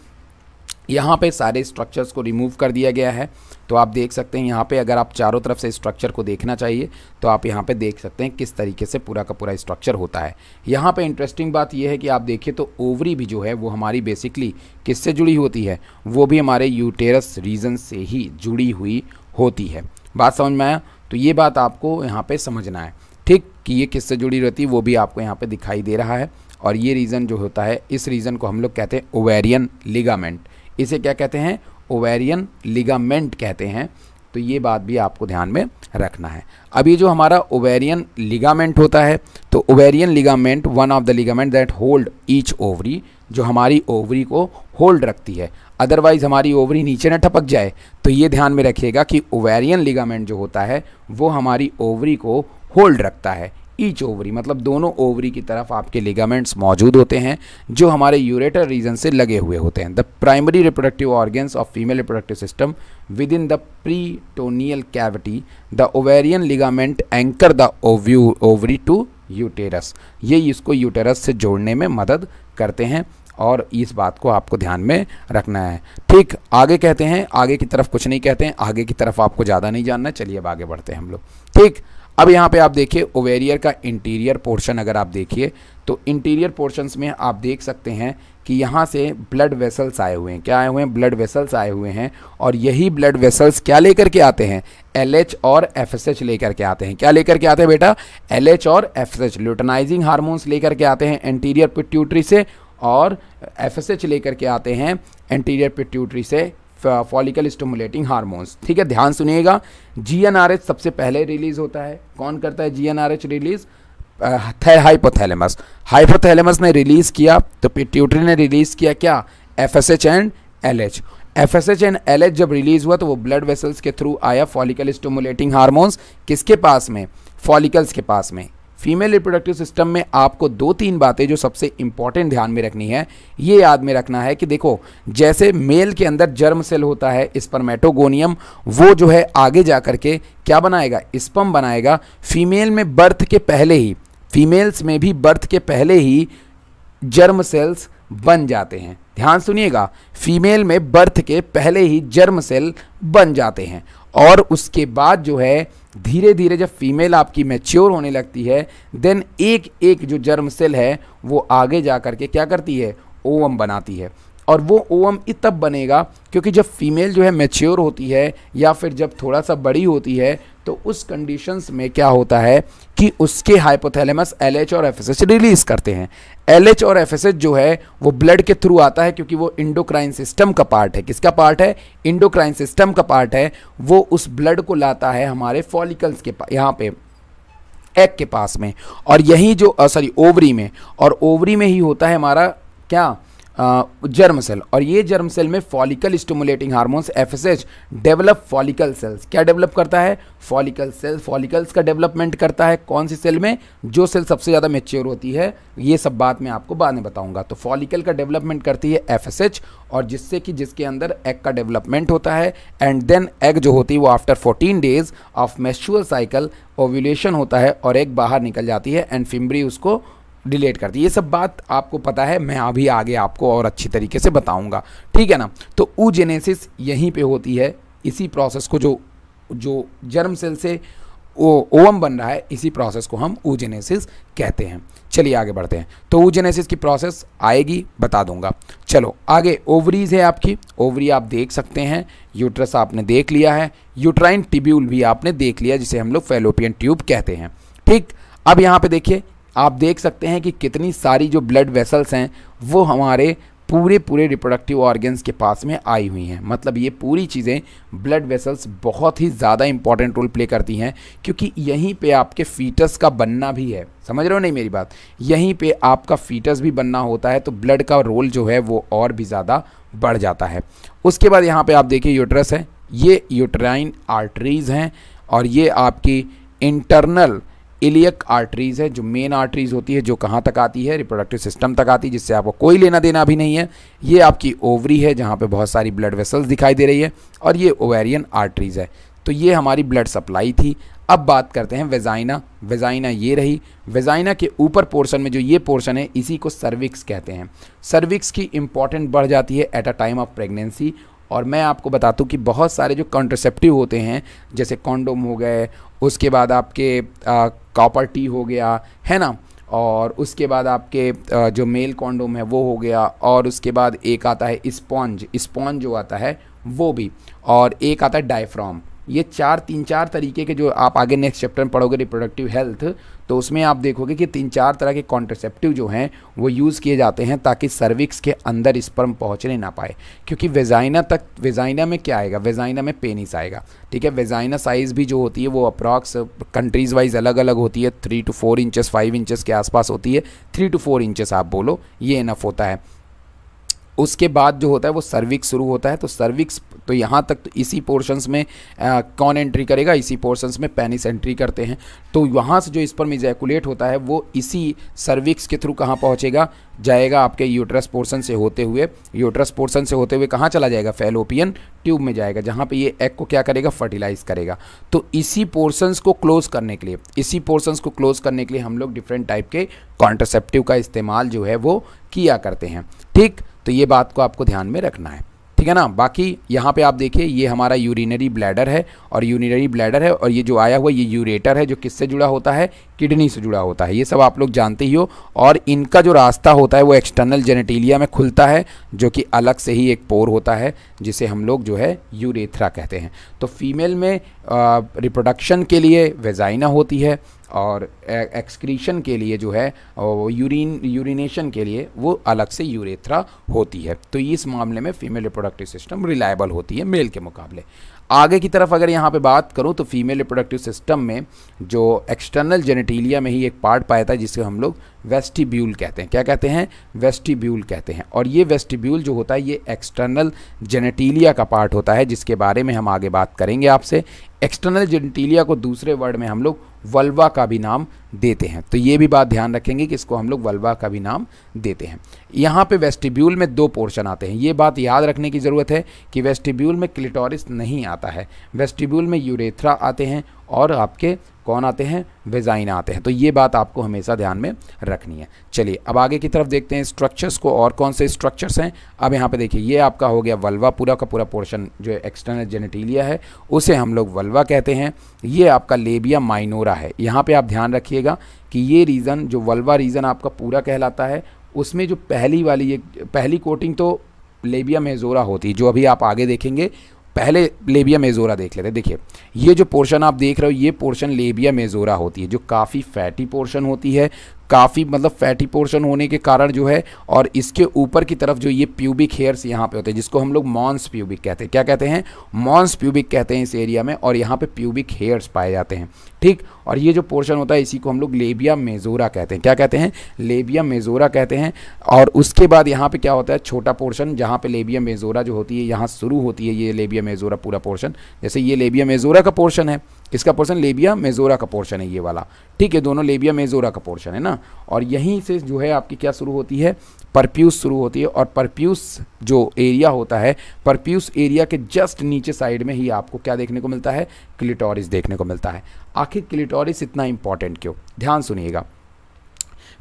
यहाँ पे सारे स्ट्रक्चर्स को रिमूव कर दिया गया है तो आप देख सकते हैं यहाँ पे अगर आप चारों तरफ से स्ट्रक्चर को देखना चाहिए तो आप यहाँ पे देख सकते हैं किस तरीके से पूरा का पूरा स्ट्रक्चर होता है यहाँ पे इंटरेस्टिंग बात यह है कि आप देखिए तो ओवरी भी जो है वो हमारी बेसिकली किससे जुड़ी होती है वो भी हमारे यूटेरस रीजन से ही जुड़ी हुई होती है बात समझ में आया तो ये बात आपको यहाँ पे समझना है ठीक कि ये किससे जुड़ी रहती है वो भी आपको यहाँ पे दिखाई दे रहा है और ये रीज़न जो होता है इस रीज़न को हम लोग कहते हैं ओवेरियन लिगामेंट इसे क्या कहते हैं ओवेरियन लिगामेंट कहते हैं तो ये बात भी आपको ध्यान में रखना है अब ये जो हमारा ओवेरियन लिगामेंट होता है तो ovarian ligament one of the ligament that hold each ovary जो हमारी ओवरी को होल्ड रखती है अदरवाइज़ हमारी ओवरी नीचे ना ठपक जाए तो ये ध्यान में रखिएगा कि ओवेरियन लिगामेंट जो होता है वो हमारी ओवरी को होल्ड रखता है ईच ओवरी मतलब दोनों ओवरी की तरफ आपके लिगामेंट्स मौजूद होते हैं जो हमारे यूरेटर रीजन से लगे हुए होते हैं the primary reproductive organs of female reproductive system within the peritoneal cavity the ovarian ligament anchor the ovary to uterus ये इसको यूटेरस से जोड़ने में मदद करते हैं और इस बात को आपको ध्यान में रखना है ठीक आगे कहते हैं आगे की तरफ कुछ नहीं कहते हैं आगे की तरफ आपको ज़्यादा नहीं जानना चलिए अब आगे बढ़ते हैं हम लोग ठीक अब यहाँ पे आप देखिए ओवेरियर का इंटीरियर पोर्शन अगर आप देखिए तो इंटीरियर पोर्शंस में आप देख सकते हैं कि यहाँ से ब्लड वेसल्स आए हुए हैं क्या आए हुए हैं ब्लड वेसल्स आए हुए हैं और यही ब्लड वेसल्स क्या लेकर के आते हैं एलएच और एफएसएच लेकर के आते हैं क्या लेकर के आते हैं बेटा एलएच और एफएसएच ल्यूटनाइजिंग हार्मोन्स लेकर के आते हैं एंटीरियर पिट्यूटरी से और एफएसएच लेकर के आते हैं एंटीरियर पिट्यूटरी से फॉलिकल स्टमुलेटिंग हार्मोन्स ठीक है ध्यान सुनिएगा जीएनआरएच सबसे पहले रिलीज होता है कौन करता है जीएनआरएच रिलीज हाइपोथैलेमस हाइपोथैलेमस ने रिलीज किया तो पिट्यूटरी ने रिलीज किया क्या F S H and L H F S H and L H जब रिलीज हुआ तो वो ब्लड वेसल्स के थ्रू आया फॉलिकल स्टमुलेटिंग हारमोन्स किसके पास में फॉलिकल्स के पास में फीमेल रिप्रोडक्टिव सिस्टम में आपको दो तीन बातें जो सबसे इंपॉर्टेंट ध्यान में रखनी है ये याद में रखना है कि देखो जैसे मेल के अंदर जर्म सेल होता है स्पर्मेटोगोनियम वो जो है आगे जा करके क्या बनाएगा स्पम बनाएगा फीमेल में बर्थ के पहले ही फीमेल्स में भी बर्थ के पहले ही जर्म सेल्स बन जाते हैं ध्यान सुनिएगा फीमेल में बर्थ के पहले ही जर्म सेल बन जाते हैं और उसके बाद जो है धीरे धीरे जब फीमेल आपकी मैच्योर होने लगती है देन एक एक जो जर्म सेल है वो आगे जा करके क्या करती है ओवम बनाती है और वो ओवम तब बनेगा क्योंकि जब फीमेल जो है मैच्योर होती है या फिर जब थोड़ा सा बड़ी होती है तो उस कंडीशंस में क्या होता है कि उसके हाइपोथैलेमस एलएच और एफएसएच रिलीज करते हैं एलएच और एफएसएच जो है वो ब्लड के थ्रू आता है क्योंकि वो इंडोक्राइन सिस्टम का पार्ट है किसका पार्ट है इंडोक्राइन सिस्टम का पार्ट है वो उस ब्लड को लाता है हमारे फॉलिकल्स के यहाँ पे एग के पास में और यही जो सॉरी ओवरी में और ओवरी में ही होता है हमारा क्या जर्म सेल और ये जर्म सेल में follicle stimulating hormones FSH develop follicle cells क्या डेवलप करता है फॉलिकल सेल फॉलिकल्स का डेवलपमेंट करता है कौन सी सेल में जो सेल सबसे ज़्यादा मेच्योर होती है ये सब बात मैं आपको बाद में बताऊंगा तो फॉलिकल का डेवलपमेंट करती है एफ और जिससे कि जिसके अंदर एग का डेवलपमेंट होता है एंड देन एग जो होती है वो after fourteen days of mature cycle ovulation होता है और एग बाहर निकल जाती है एंड फिम्बरी उसको डिलीट कर दी ये सब बात आपको पता है मैं अभी आगे आपको और अच्छी तरीके से बताऊंगा ठीक है ना तो ऊजेनेसिस यहीं पे होती है इसी प्रोसेस को जो जो जर्म सेल से ओवम बन रहा है इसी प्रोसेस को हम ऊजेनेसिस कहते हैं चलिए आगे बढ़ते हैं तो ऊजेनेसिस की प्रोसेस आएगी बता दूंगा चलो आगे ओवरीज है आपकी ओवरी आप देख सकते हैं यूट्रस आपने देख लिया है यूट्राइन टिब्यूल भी आपने देख लिया जिसे हम लोग फेलोपियन ट्यूब कहते हैं ठीक अब यहाँ पे देखिए आप देख सकते हैं कि कितनी सारी जो ब्लड वेसल्स हैं वो हमारे पूरे पूरे रिप्रोडक्टिव ऑर्गन्स के पास में आई हुई हैं मतलब ये पूरी चीज़ें ब्लड वेसल्स बहुत ही ज़्यादा इंपॉर्टेंट रोल प्ले करती हैं क्योंकि यहीं पे आपके फीटस का बनना भी है समझ रहे हो नहीं मेरी बात यहीं पे आपका फीटस भी बनना होता है तो ब्लड का रोल जो है वो और भी ज़्यादा बढ़ जाता है उसके बाद यहाँ पर आप देखिए यूट्रस है ये यूट्राइन आर्टरीज़ हैं और ये आपकी इंटरनल इलियक आर्टरीज़ है जो मेन आर्टरीज़ होती है जो कहाँ तक आती है रिप्रोडक्टिव सिस्टम तक आती है जिससे आपको कोई लेना देना भी नहीं है ये आपकी ओवरी है जहाँ पे बहुत सारी ब्लड वेसल्स दिखाई दे रही है और ये ओवेरियन आर्टरीज़ है तो ये हमारी ब्लड सप्लाई थी अब बात करते हैं वेजाइना वेजाइना ये रही वेजाइना के ऊपर पोर्शन में जो ये पोर्शन है इसी को सर्विक्स कहते हैं सर्विक्स की इंपॉर्टेंट बढ़ जाती है at a time of pregnancy और मैं आपको बताता हूँ कि बहुत सारे जो कॉन्ट्रसेप्टिव होते हैं जैसे कॉन्डोम हो गए उसके बाद आपके कॉपर टी हो गया है ना और उसके बाद आपके आ, जो मेल कॉन्डोम है वो हो गया और उसके बाद एक आता है इस्पॉन्ज इस्पॉन्ज जो आता है वो भी और एक आता है डायफ्राम ये चार तीन चार तरीके के जो आप आगे नेक्स्ट चैप्टर में पढ़ोगे रिप्रोडक्टिव हेल्थ तो उसमें आप देखोगे कि तीन चार तरह के कॉन्ट्रसेप्टिव जो हैं वो यूज़ किए जाते हैं ताकि सर्विक्स के अंदर स्पर्म पहुँचने ना पाए क्योंकि वेजाइना तक वेजाइना में क्या आएगा वेजाइना में पेनिस आएगा ठीक है वेजाइना साइज़ भी जो होती है वो अप्रॉक्स कंट्रीज़ वाइज अलग अलग होती है three to four inches five inches के आसपास होती है थ्री टू फोर इंचज़ आप बोलो ये इनफ होता है उसके बाद जो होता है वो सर्विक्स शुरू होता है तो सर्विक्स तो यहाँ तक तो इसी पोर्शंस में आ, कौन एंट्री करेगा इसी पोर्शंस में पेनिस एंट्री करते हैं तो वहाँ से जो इस पर मिजैकुलेट होता है वो इसी सर्विक्स के थ्रू कहाँ पहुँचेगा जाएगा आपके यूट्रस पोर्सन से होते हुए यूट्रस पोर्सन से होते हुए कहाँ चला जाएगा फेलोपियन ट्यूब में जाएगा जहाँ पे ये एग को क्या करेगा फर्टिलाइज करेगा तो इसी पोर्सन्स को क्लोज करने के लिए इसी पोर्सन्स को क्लोज करने के लिए हम लोग डिफरेंट टाइप के कॉन्ट्रसेप्टिव का इस्तेमाल जो है वो किया करते हैं ठीक तो ये बात को आपको ध्यान में रखना है ठीक है ना बाकी यहाँ पे आप देखिए ये हमारा यूरिनरी ब्लैडर है और यूरिनरी ब्लैडर है और ये जो आया हुआ ये यूरेटर है जो किससे जुड़ा होता है किडनी से जुड़ा होता है ये सब आप लोग जानते ही हो और इनका जो रास्ता होता है वो एक्सटर्नल जेनेटीलिया में खुलता है जो कि अलग से ही एक पोर होता है जिसे हम लोग जो है यूरेथ्रा कहते हैं तो फीमेल में रिप्रोडक्शन के लिए वेजाइना होती है और एक्सक्रीशन के लिए जो है यूरिन यूरिनेशन के लिए वो अलग से यूरेथ्रा होती है तो इस मामले में फीमेल रिप्रोडक्टिव सिस्टम रिलायबल होती है मेल के मुकाबले आगे की तरफ अगर यहाँ पे बात करूँ तो फीमेल रिप्रोडक्टिव सिस्टम में जो एक्सटर्नल जेनेटीलिया में ही एक पार्ट पाया था जिसे हम लोग वेस्टिब्यूल कहते हैं क्या कहते हैं वेस्टिब्यूल कहते हैं और ये वेस्टिब्यूल जो होता है ये एक्सटर्नल जेनेटीलिया का पार्ट होता है जिसके बारे में हम आगे बात करेंगे आपसे एक्सटर्नल जेनेटीलिया को दूसरे वर्ड में हम लोग वल्वा का भी नाम देते हैं तो ये भी बात ध्यान रखेंगे कि इसको हम लोग वल्वा का भी नाम देते हैं यहाँ पे वेस्टिब्यूल में दो पोर्शन आते हैं ये बात याद रखने की ज़रूरत है कि वेस्टिब्यूल में क्लिटोरिस नहीं आता है वेस्टिब्यूल में यूरेथ्रा आते हैं और आपके कौन आते हैं वेजाइन आते हैं तो ये बात आपको हमेशा ध्यान में रखनी है चलिए अब आगे की तरफ देखते हैं स्ट्रक्चर्स को और कौन से स्ट्रक्चर्स हैं अब यहाँ पे देखिए ये आपका हो गया वल्वा पूरा का पूरा पोर्शन जो एक्सटर्नल जेनेटीलिया है उसे हम लोग वल्वा कहते हैं ये आपका लेबिया माइनोरा है यहाँ पर आप ध्यान रखिएगा कि ये रीज़न जो वल्वा रीज़न आपका पूरा कहलाता है उसमें जो पहली वाली ये पहली कोटिंग तो लेबिया मेजोरा होती जो अभी आप आगे देखेंगे पहले लेबिया मेजोरा देख लेते हैं देखिए ये जो पोर्शन आप देख रहे हो ये पोर्शन लेबिया मेजोरा होती है जो काफ़ी फैटी पोर्शन होती है काफ़ी मतलब फैटी पोर्शन होने के कारण जो है और इसके ऊपर की तरफ जो ये प्यूबिक हेयर्स यहाँ पे होते हैं जिसको हम लोग मॉन्स प्यूबिक कहते हैं क्या कहते हैं मॉन्स प्यूबिक कहते हैं इस एरिया में और यहाँ पे प्यूबिक हेयर्स पाए जाते हैं ठीक और ये जो पोर्शन होता है इसी को हम लोग लेबिया मेजोरा कहते हैं क्या कहते हैं लेबिया मेजोरा कहते हैं और उसके बाद यहाँ पर क्या होता है छोटा पोर्शन जहाँ पर लेबिया मेजोरा जो होती है यहाँ शुरू होती है ये लेबिया मेजोरा पूरा पोर्शन जैसे ये लेबिया मेजोरा का पोर्शन है किसका पोर्शन लेबिया मेजोरा का पोर्शन है ये वाला ठीक है दोनों लेबिया मेजोरा का पोर्शन है ना और यहीं से जो है आपकी क्या शुरू होती है परप्यूस शुरू होती है और परप्यूस जो एरिया होता है परप्यूस एरिया के जस्ट नीचे साइड में ही आपको क्या देखने को मिलता है क्लिटोरिस देखने को मिलता है आखिर क्लिटोरिस इतना इंपॉर्टेंट क्यों ध्यान सुनिएगा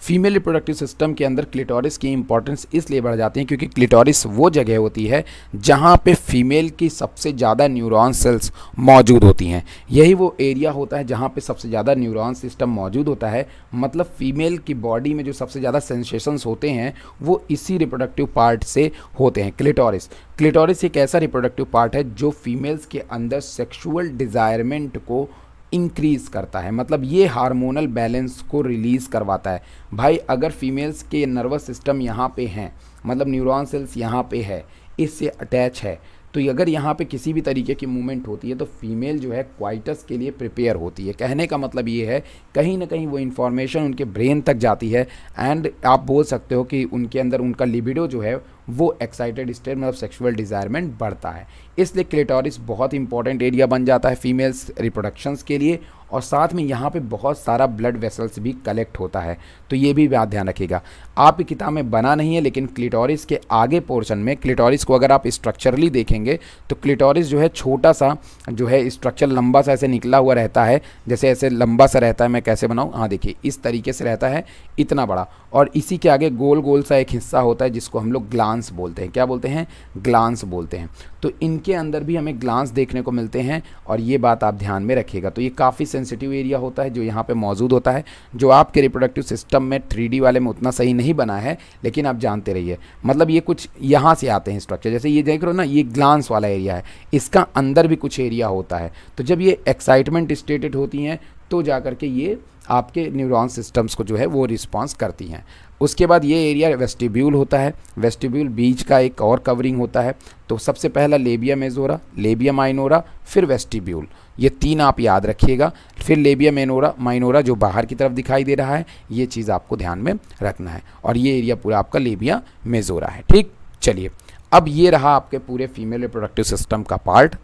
फीमेल रिप्रोडक्टिव सिस्टम के अंदर क्लिटोरिस की इंपॉर्टेंस इसलिए बढ़ जाती है क्योंकि क्लिटोरिस वो जगह होती है जहाँ पे फीमेल की सबसे ज़्यादा न्यूरॉन सेल्स मौजूद होती हैं यही वो एरिया होता है जहाँ पे सबसे ज़्यादा न्यूरॉन सिस्टम मौजूद होता है मतलब फीमेल की बॉडी में जो सबसे ज़्यादा सेंसेशंस होते हैं वो इसी रिप्रोडक्टिव पार्ट से होते हैं क्लिटोरिस क्लिटोरिस एक ऐसा रिप्रोडक्टिव पार्ट है जो फीमेल्स के अंदर सेक्शुअल डिज़ायरमेंट को इंक्रीज़ करता है मतलब ये हार्मोनल बैलेंस को रिलीज़ करवाता है भाई अगर फीमेल्स के नर्वस सिस्टम यहाँ पे हैं मतलब न्यूरॉन सेल्स यहाँ पे है इससे अटैच है तो अगर यहाँ पे किसी भी तरीके की मूवमेंट होती है तो फीमेल जो है क्वाइटस के लिए प्रिपेयर होती है कहने का मतलब ये है कहीं ना कहीं वो इन्फॉर्मेशन उनके ब्रेन तक जाती है एंड आप बोल सकते हो कि उनके अंदर उनका लिबिडो जो है वो एक्साइटेड स्टेट मतलब सेक्सुअल डिजायरमेंट बढ़ता है इसलिए क्लेटोरिस बहुत इंपॉर्टेंट एरिया बन जाता है फीमेल्स रिप्रोडक्शंस के लिए और साथ में यहाँ पे बहुत सारा ब्लड वेसल्स भी कलेक्ट होता है तो ये भी बात ध्यान रखिएगा आप किताब में बना नहीं है लेकिन क्लिटोरिस के आगे पोर्शन में क्लिटोरिस को अगर आप स्ट्रक्चरली देखेंगे तो क्लिटोरिस जो है छोटा सा जो है स्ट्रक्चर लंबा सा ऐसे निकला हुआ रहता है जैसे ऐसे लंबा सा रहता है मैं कैसे बनाऊँ हाँ देखिए इस तरीके से रहता है इतना बड़ा और इसी के आगे गोल गोल सा एक हिस्सा होता है जिसको हम लोग ग्लांस बोलते हैं क्या बोलते हैं ग्लांस बोलते हैं तो इनके अंदर भी हमें ग्लांस देखने को मिलते हैं और ये बात आप ध्यान में रखिएगा तो ये काफ़ी सेंसिटिव एरिया होता है जो यहाँ पे मौजूद होता है जो आपके रिप्रोडक्टिव सिस्टम में थ्री वाले में उतना सही नहीं बना है लेकिन आप जानते रहिए मतलब ये कुछ यहाँ से आते हैं स्ट्रक्चर जैसे ये देख रहे हो ना ये ग्लांस वाला एरिया है इसका अंदर भी कुछ एरिया होता है तो जब ये एक्साइटमेंट स्टेटेड होती हैं तो जा के ये आपके न्यूरॉन सिस्टम्स को जो है वो रिस्पॉन्स करती हैं उसके बाद ये एरिया वेस्टिब्यूल होता है वेस्टिब्यूल बीच का एक और कवरिंग होता है तो सबसे पहला लेबिया मेजोरा लेबिया माइनोरा फिर वेस्टिब्यूल ये तीन आप याद रखिएगा फिर लेबिया मेनोरा माइनोरा जो बाहर की तरफ दिखाई दे रहा है ये चीज़ आपको ध्यान में रखना है और ये एरिया पूरा आपका लेबिया मेजोरा है ठीक चलिए अब ये रहा आपके पूरे फीमेल रिप्रोडक्टिव सिस्टम का पार्ट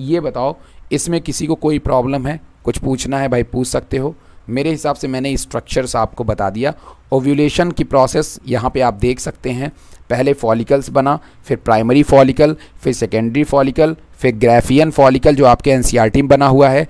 ये बताओ इसमें किसी को कोई प्रॉब्लम है कुछ पूछना है भाई पूछ सकते हो मेरे हिसाब से मैंने स्ट्रक्चर्स आपको बता दिया ओव्यूलेशन की प्रोसेस यहाँ पे आप देख सकते हैं पहले फॉलिकल्स बना फिर प्राइमरी फॉलिकल फिर सेकेंडरी फॉलिकल फिर ग्रेफियन फॉलिकल जो आपके एन में बना हुआ है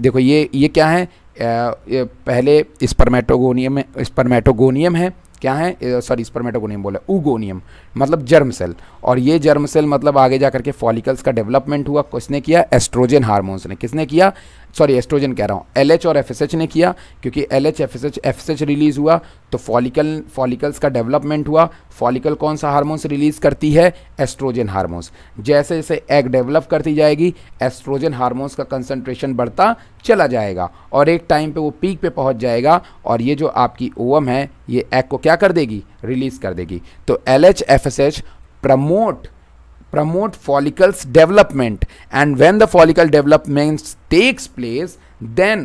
देखो ये ये क्या है पहले स्पर्मेटोगोनियम स्पर्मेटोगोनियम है क्या है सॉरी स्पर्मेटोगोनियम बोला उगोनियम मतलब जर्म सेल और ये जर्म सेल मतलब आगे जा करके फॉलिकल्स का डेवलपमेंट हुआ किसने किया एस्ट्रोजन हार्मोन्स ने किसने किया सॉरी एस्ट्रोजन कह रहा हूँ एल और एफ ने किया क्योंकि एल एच एफ रिलीज़ हुआ तो फॉलिकल फॉलिकल्स का डेवलपमेंट हुआ फॉलिकल कौन सा हार्मोन्स रिलीज़ करती है एस्ट्रोजन हार्मोन्स जैसे जैसे एग डेवलप करती जाएगी एस्ट्रोजन हार्मोन्स का कंसनट्रेशन बढ़ता चला जाएगा और एक टाइम पे वो पीक पे पहुंच जाएगा और ये जो आपकी ओवम है ये एग को क्या कर देगी रिलीज़ कर देगी तो L H F S H promote promote follicles development and when the follicle development takes place then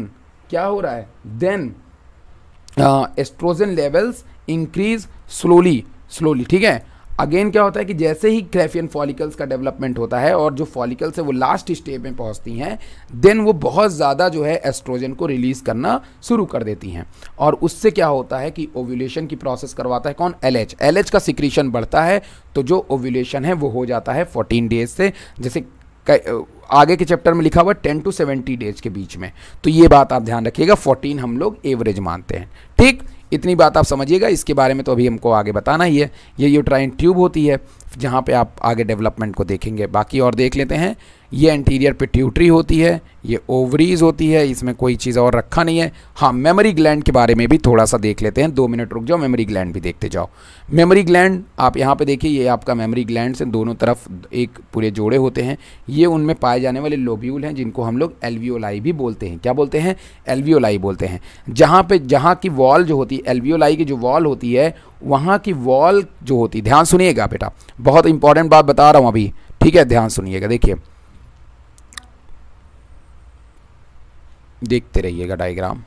क्या हो रहा है then estrogen levels increase slowly slowly ठीक है अगेन क्या होता है कि जैसे ही क्रैफियन फॉलिकल्स का डेवलपमेंट होता है और जो फॉलिकल्स है वो लास्ट स्टेज में पहुंचती हैं देन वो बहुत ज़्यादा जो है एस्ट्रोजन को रिलीज़ करना शुरू कर देती हैं और उससे क्या होता है कि ओव्यूलेशन की प्रोसेस करवाता है कौन एल एच एल एच का सिक्रीशन बढ़ता है तो जो ओव्यूलेशन है वो हो जाता है फोर्टीन डेज से जैसे आगे के चैप्टर में लिखा हुआ टेन टू सेवेंटी डेज के बीच में तो ये बात आप ध्यान रखिएगा फोर्टीन हम लोग एवरेज मानते हैं ठीक इतनी बात आप समझिएगा इसके बारे में तो अभी हमको आगे बताना ही है ये यूट्राइन ट्यूब होती है जहाँ पे आप आगे डेवलपमेंट को देखेंगे बाकी और देख लेते हैं ये एंटीरियर पिट्यूटरी होती है ये ओवरीज होती है इसमें कोई चीज़ और रखा नहीं है हाँ मेमोरी ग्लैंड के बारे में भी थोड़ा सा देख लेते हैं दो मिनट रुक जाओ मेमोरी ग्लैंड भी देखते जाओ मेमोरी ग्लैंड आप यहाँ पे देखिए ये आपका मेमोरी ग्लैंड से दोनों तरफ एक पूरे जोड़े होते हैं ये उनमें पाए जाने वाले लोब्यूल हैं जिनको हम लोग एलवीओलाई भी बोलते हैं क्या बोलते हैं एलवीओलाई बोलते हैं जहाँ पर जहाँ की वॉल जो होती है एलवीओलाई की जो वॉल होती है वहाँ की वॉल जो होती है ध्यान सुनिएगा बेटा बहुत इंपॉर्टेंट बात बता रहा हूँ अभी ठीक है ध्यान सुनिएगा देखिए देखते रहिएगा डायग्राम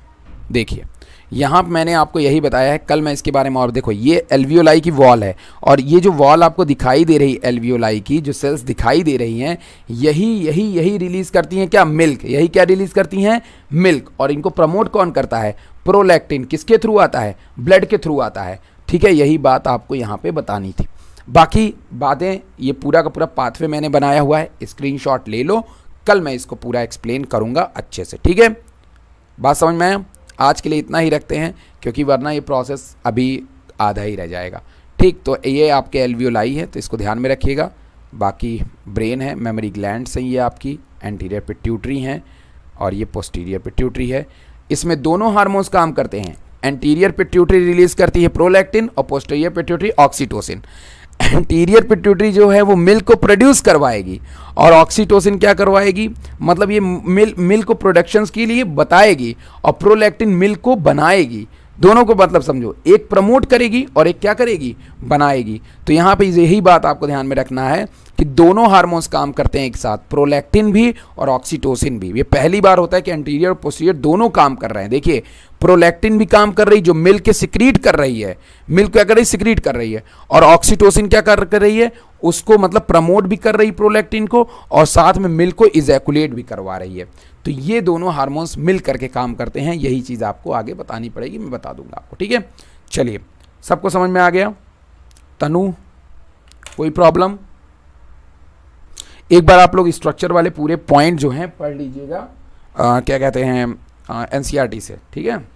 देखिए यहाँ मैंने आपको यही बताया है कल मैं इसके बारे में और देखो ये एलवीओलाई की वॉल है और ये जो वॉल आपको दिखाई दे रही एलवीओलाई की जो सेल्स दिखाई दे रही हैं यही यही यही रिलीज़ करती हैं क्या मिल्क यही क्या रिलीज़ करती हैं मिल्क और इनको प्रमोट कौन करता है प्रोलैक्टिन किसके थ्रू आता है ब्लड के थ्रू आता है ठीक है यही बात आपको यहाँ पर बतानी थी बाकी बातें ये पूरा का पूरा पाथवे मैंने बनाया हुआ है स्क्रीन ले लो कल मैं इसको पूरा एक्सप्लेन करूँगा अच्छे से ठीक है बात समझ में आया आज के लिए इतना ही रखते हैं क्योंकि वरना ये प्रोसेस अभी आधा ही रह जाएगा ठीक तो ये आपके एलवीओलाई है तो इसको ध्यान में रखिएगा बाकी ब्रेन है मेमोरी ग्लैंड से ये आपकी एंटीरियर पिट्यूटरी हैं और ये पोस्टीरियर पिट्यूटरी है इसमें दोनों हार्मोन्स काम करते हैं एंटीरियर पिट्यूटरी रिलीज करती है प्रोलैक्टिन और posterior pituitary oxytocin anterior pituitary जो है वो मिल्क को प्रोड्यूस करवाएगी और ऑक्सीटोसिन क्या करवाएगी मतलब ये मिल्क मिल्क को प्रोडक्शंस के लिए बताएगी और प्रोलैक्टिन मिल्क को बनाएगी दोनों को मतलब समझो एक प्रमोट करेगी और एक क्या करेगी बनाएगी तो यहाँ पे यही बात आपको ध्यान में रखना है कि दोनों हार्मोन्स काम करते हैं एक साथ प्रोलैक्टिन भी और ऑक्सीटोसिन भी ये पहली बार होता है कि एंटीरियर और पोस्टीरियर दोनों काम कर रहे हैं देखिए प्रोलैक्टिन भी काम कर रही जो मिल्क के सिक्रीट कर रही है मिल्क क्या कर रही सिक्रीट कर रही है और ऑक्सीटोसिन क्या कर, कर रही है उसको मतलब प्रमोट भी कर रही प्रोलैक्टिन को और साथ में मिल्क को इजैकुलेट भी करवा रही है तो ये दोनों हार्मोन्स मिल करके काम करते हैं यही चीज़ आपको आगे बतानी पड़ेगी मैं बता दूंगा आपको ठीक है चलिए सबको समझ में आ गया तनु कोई प्रॉब्लम एक बार आप लोग स्ट्रक्चर वाले पूरे पॉइंट जो हैं पढ़ लीजिएगा क्या कहते हैं एन e से ठीक है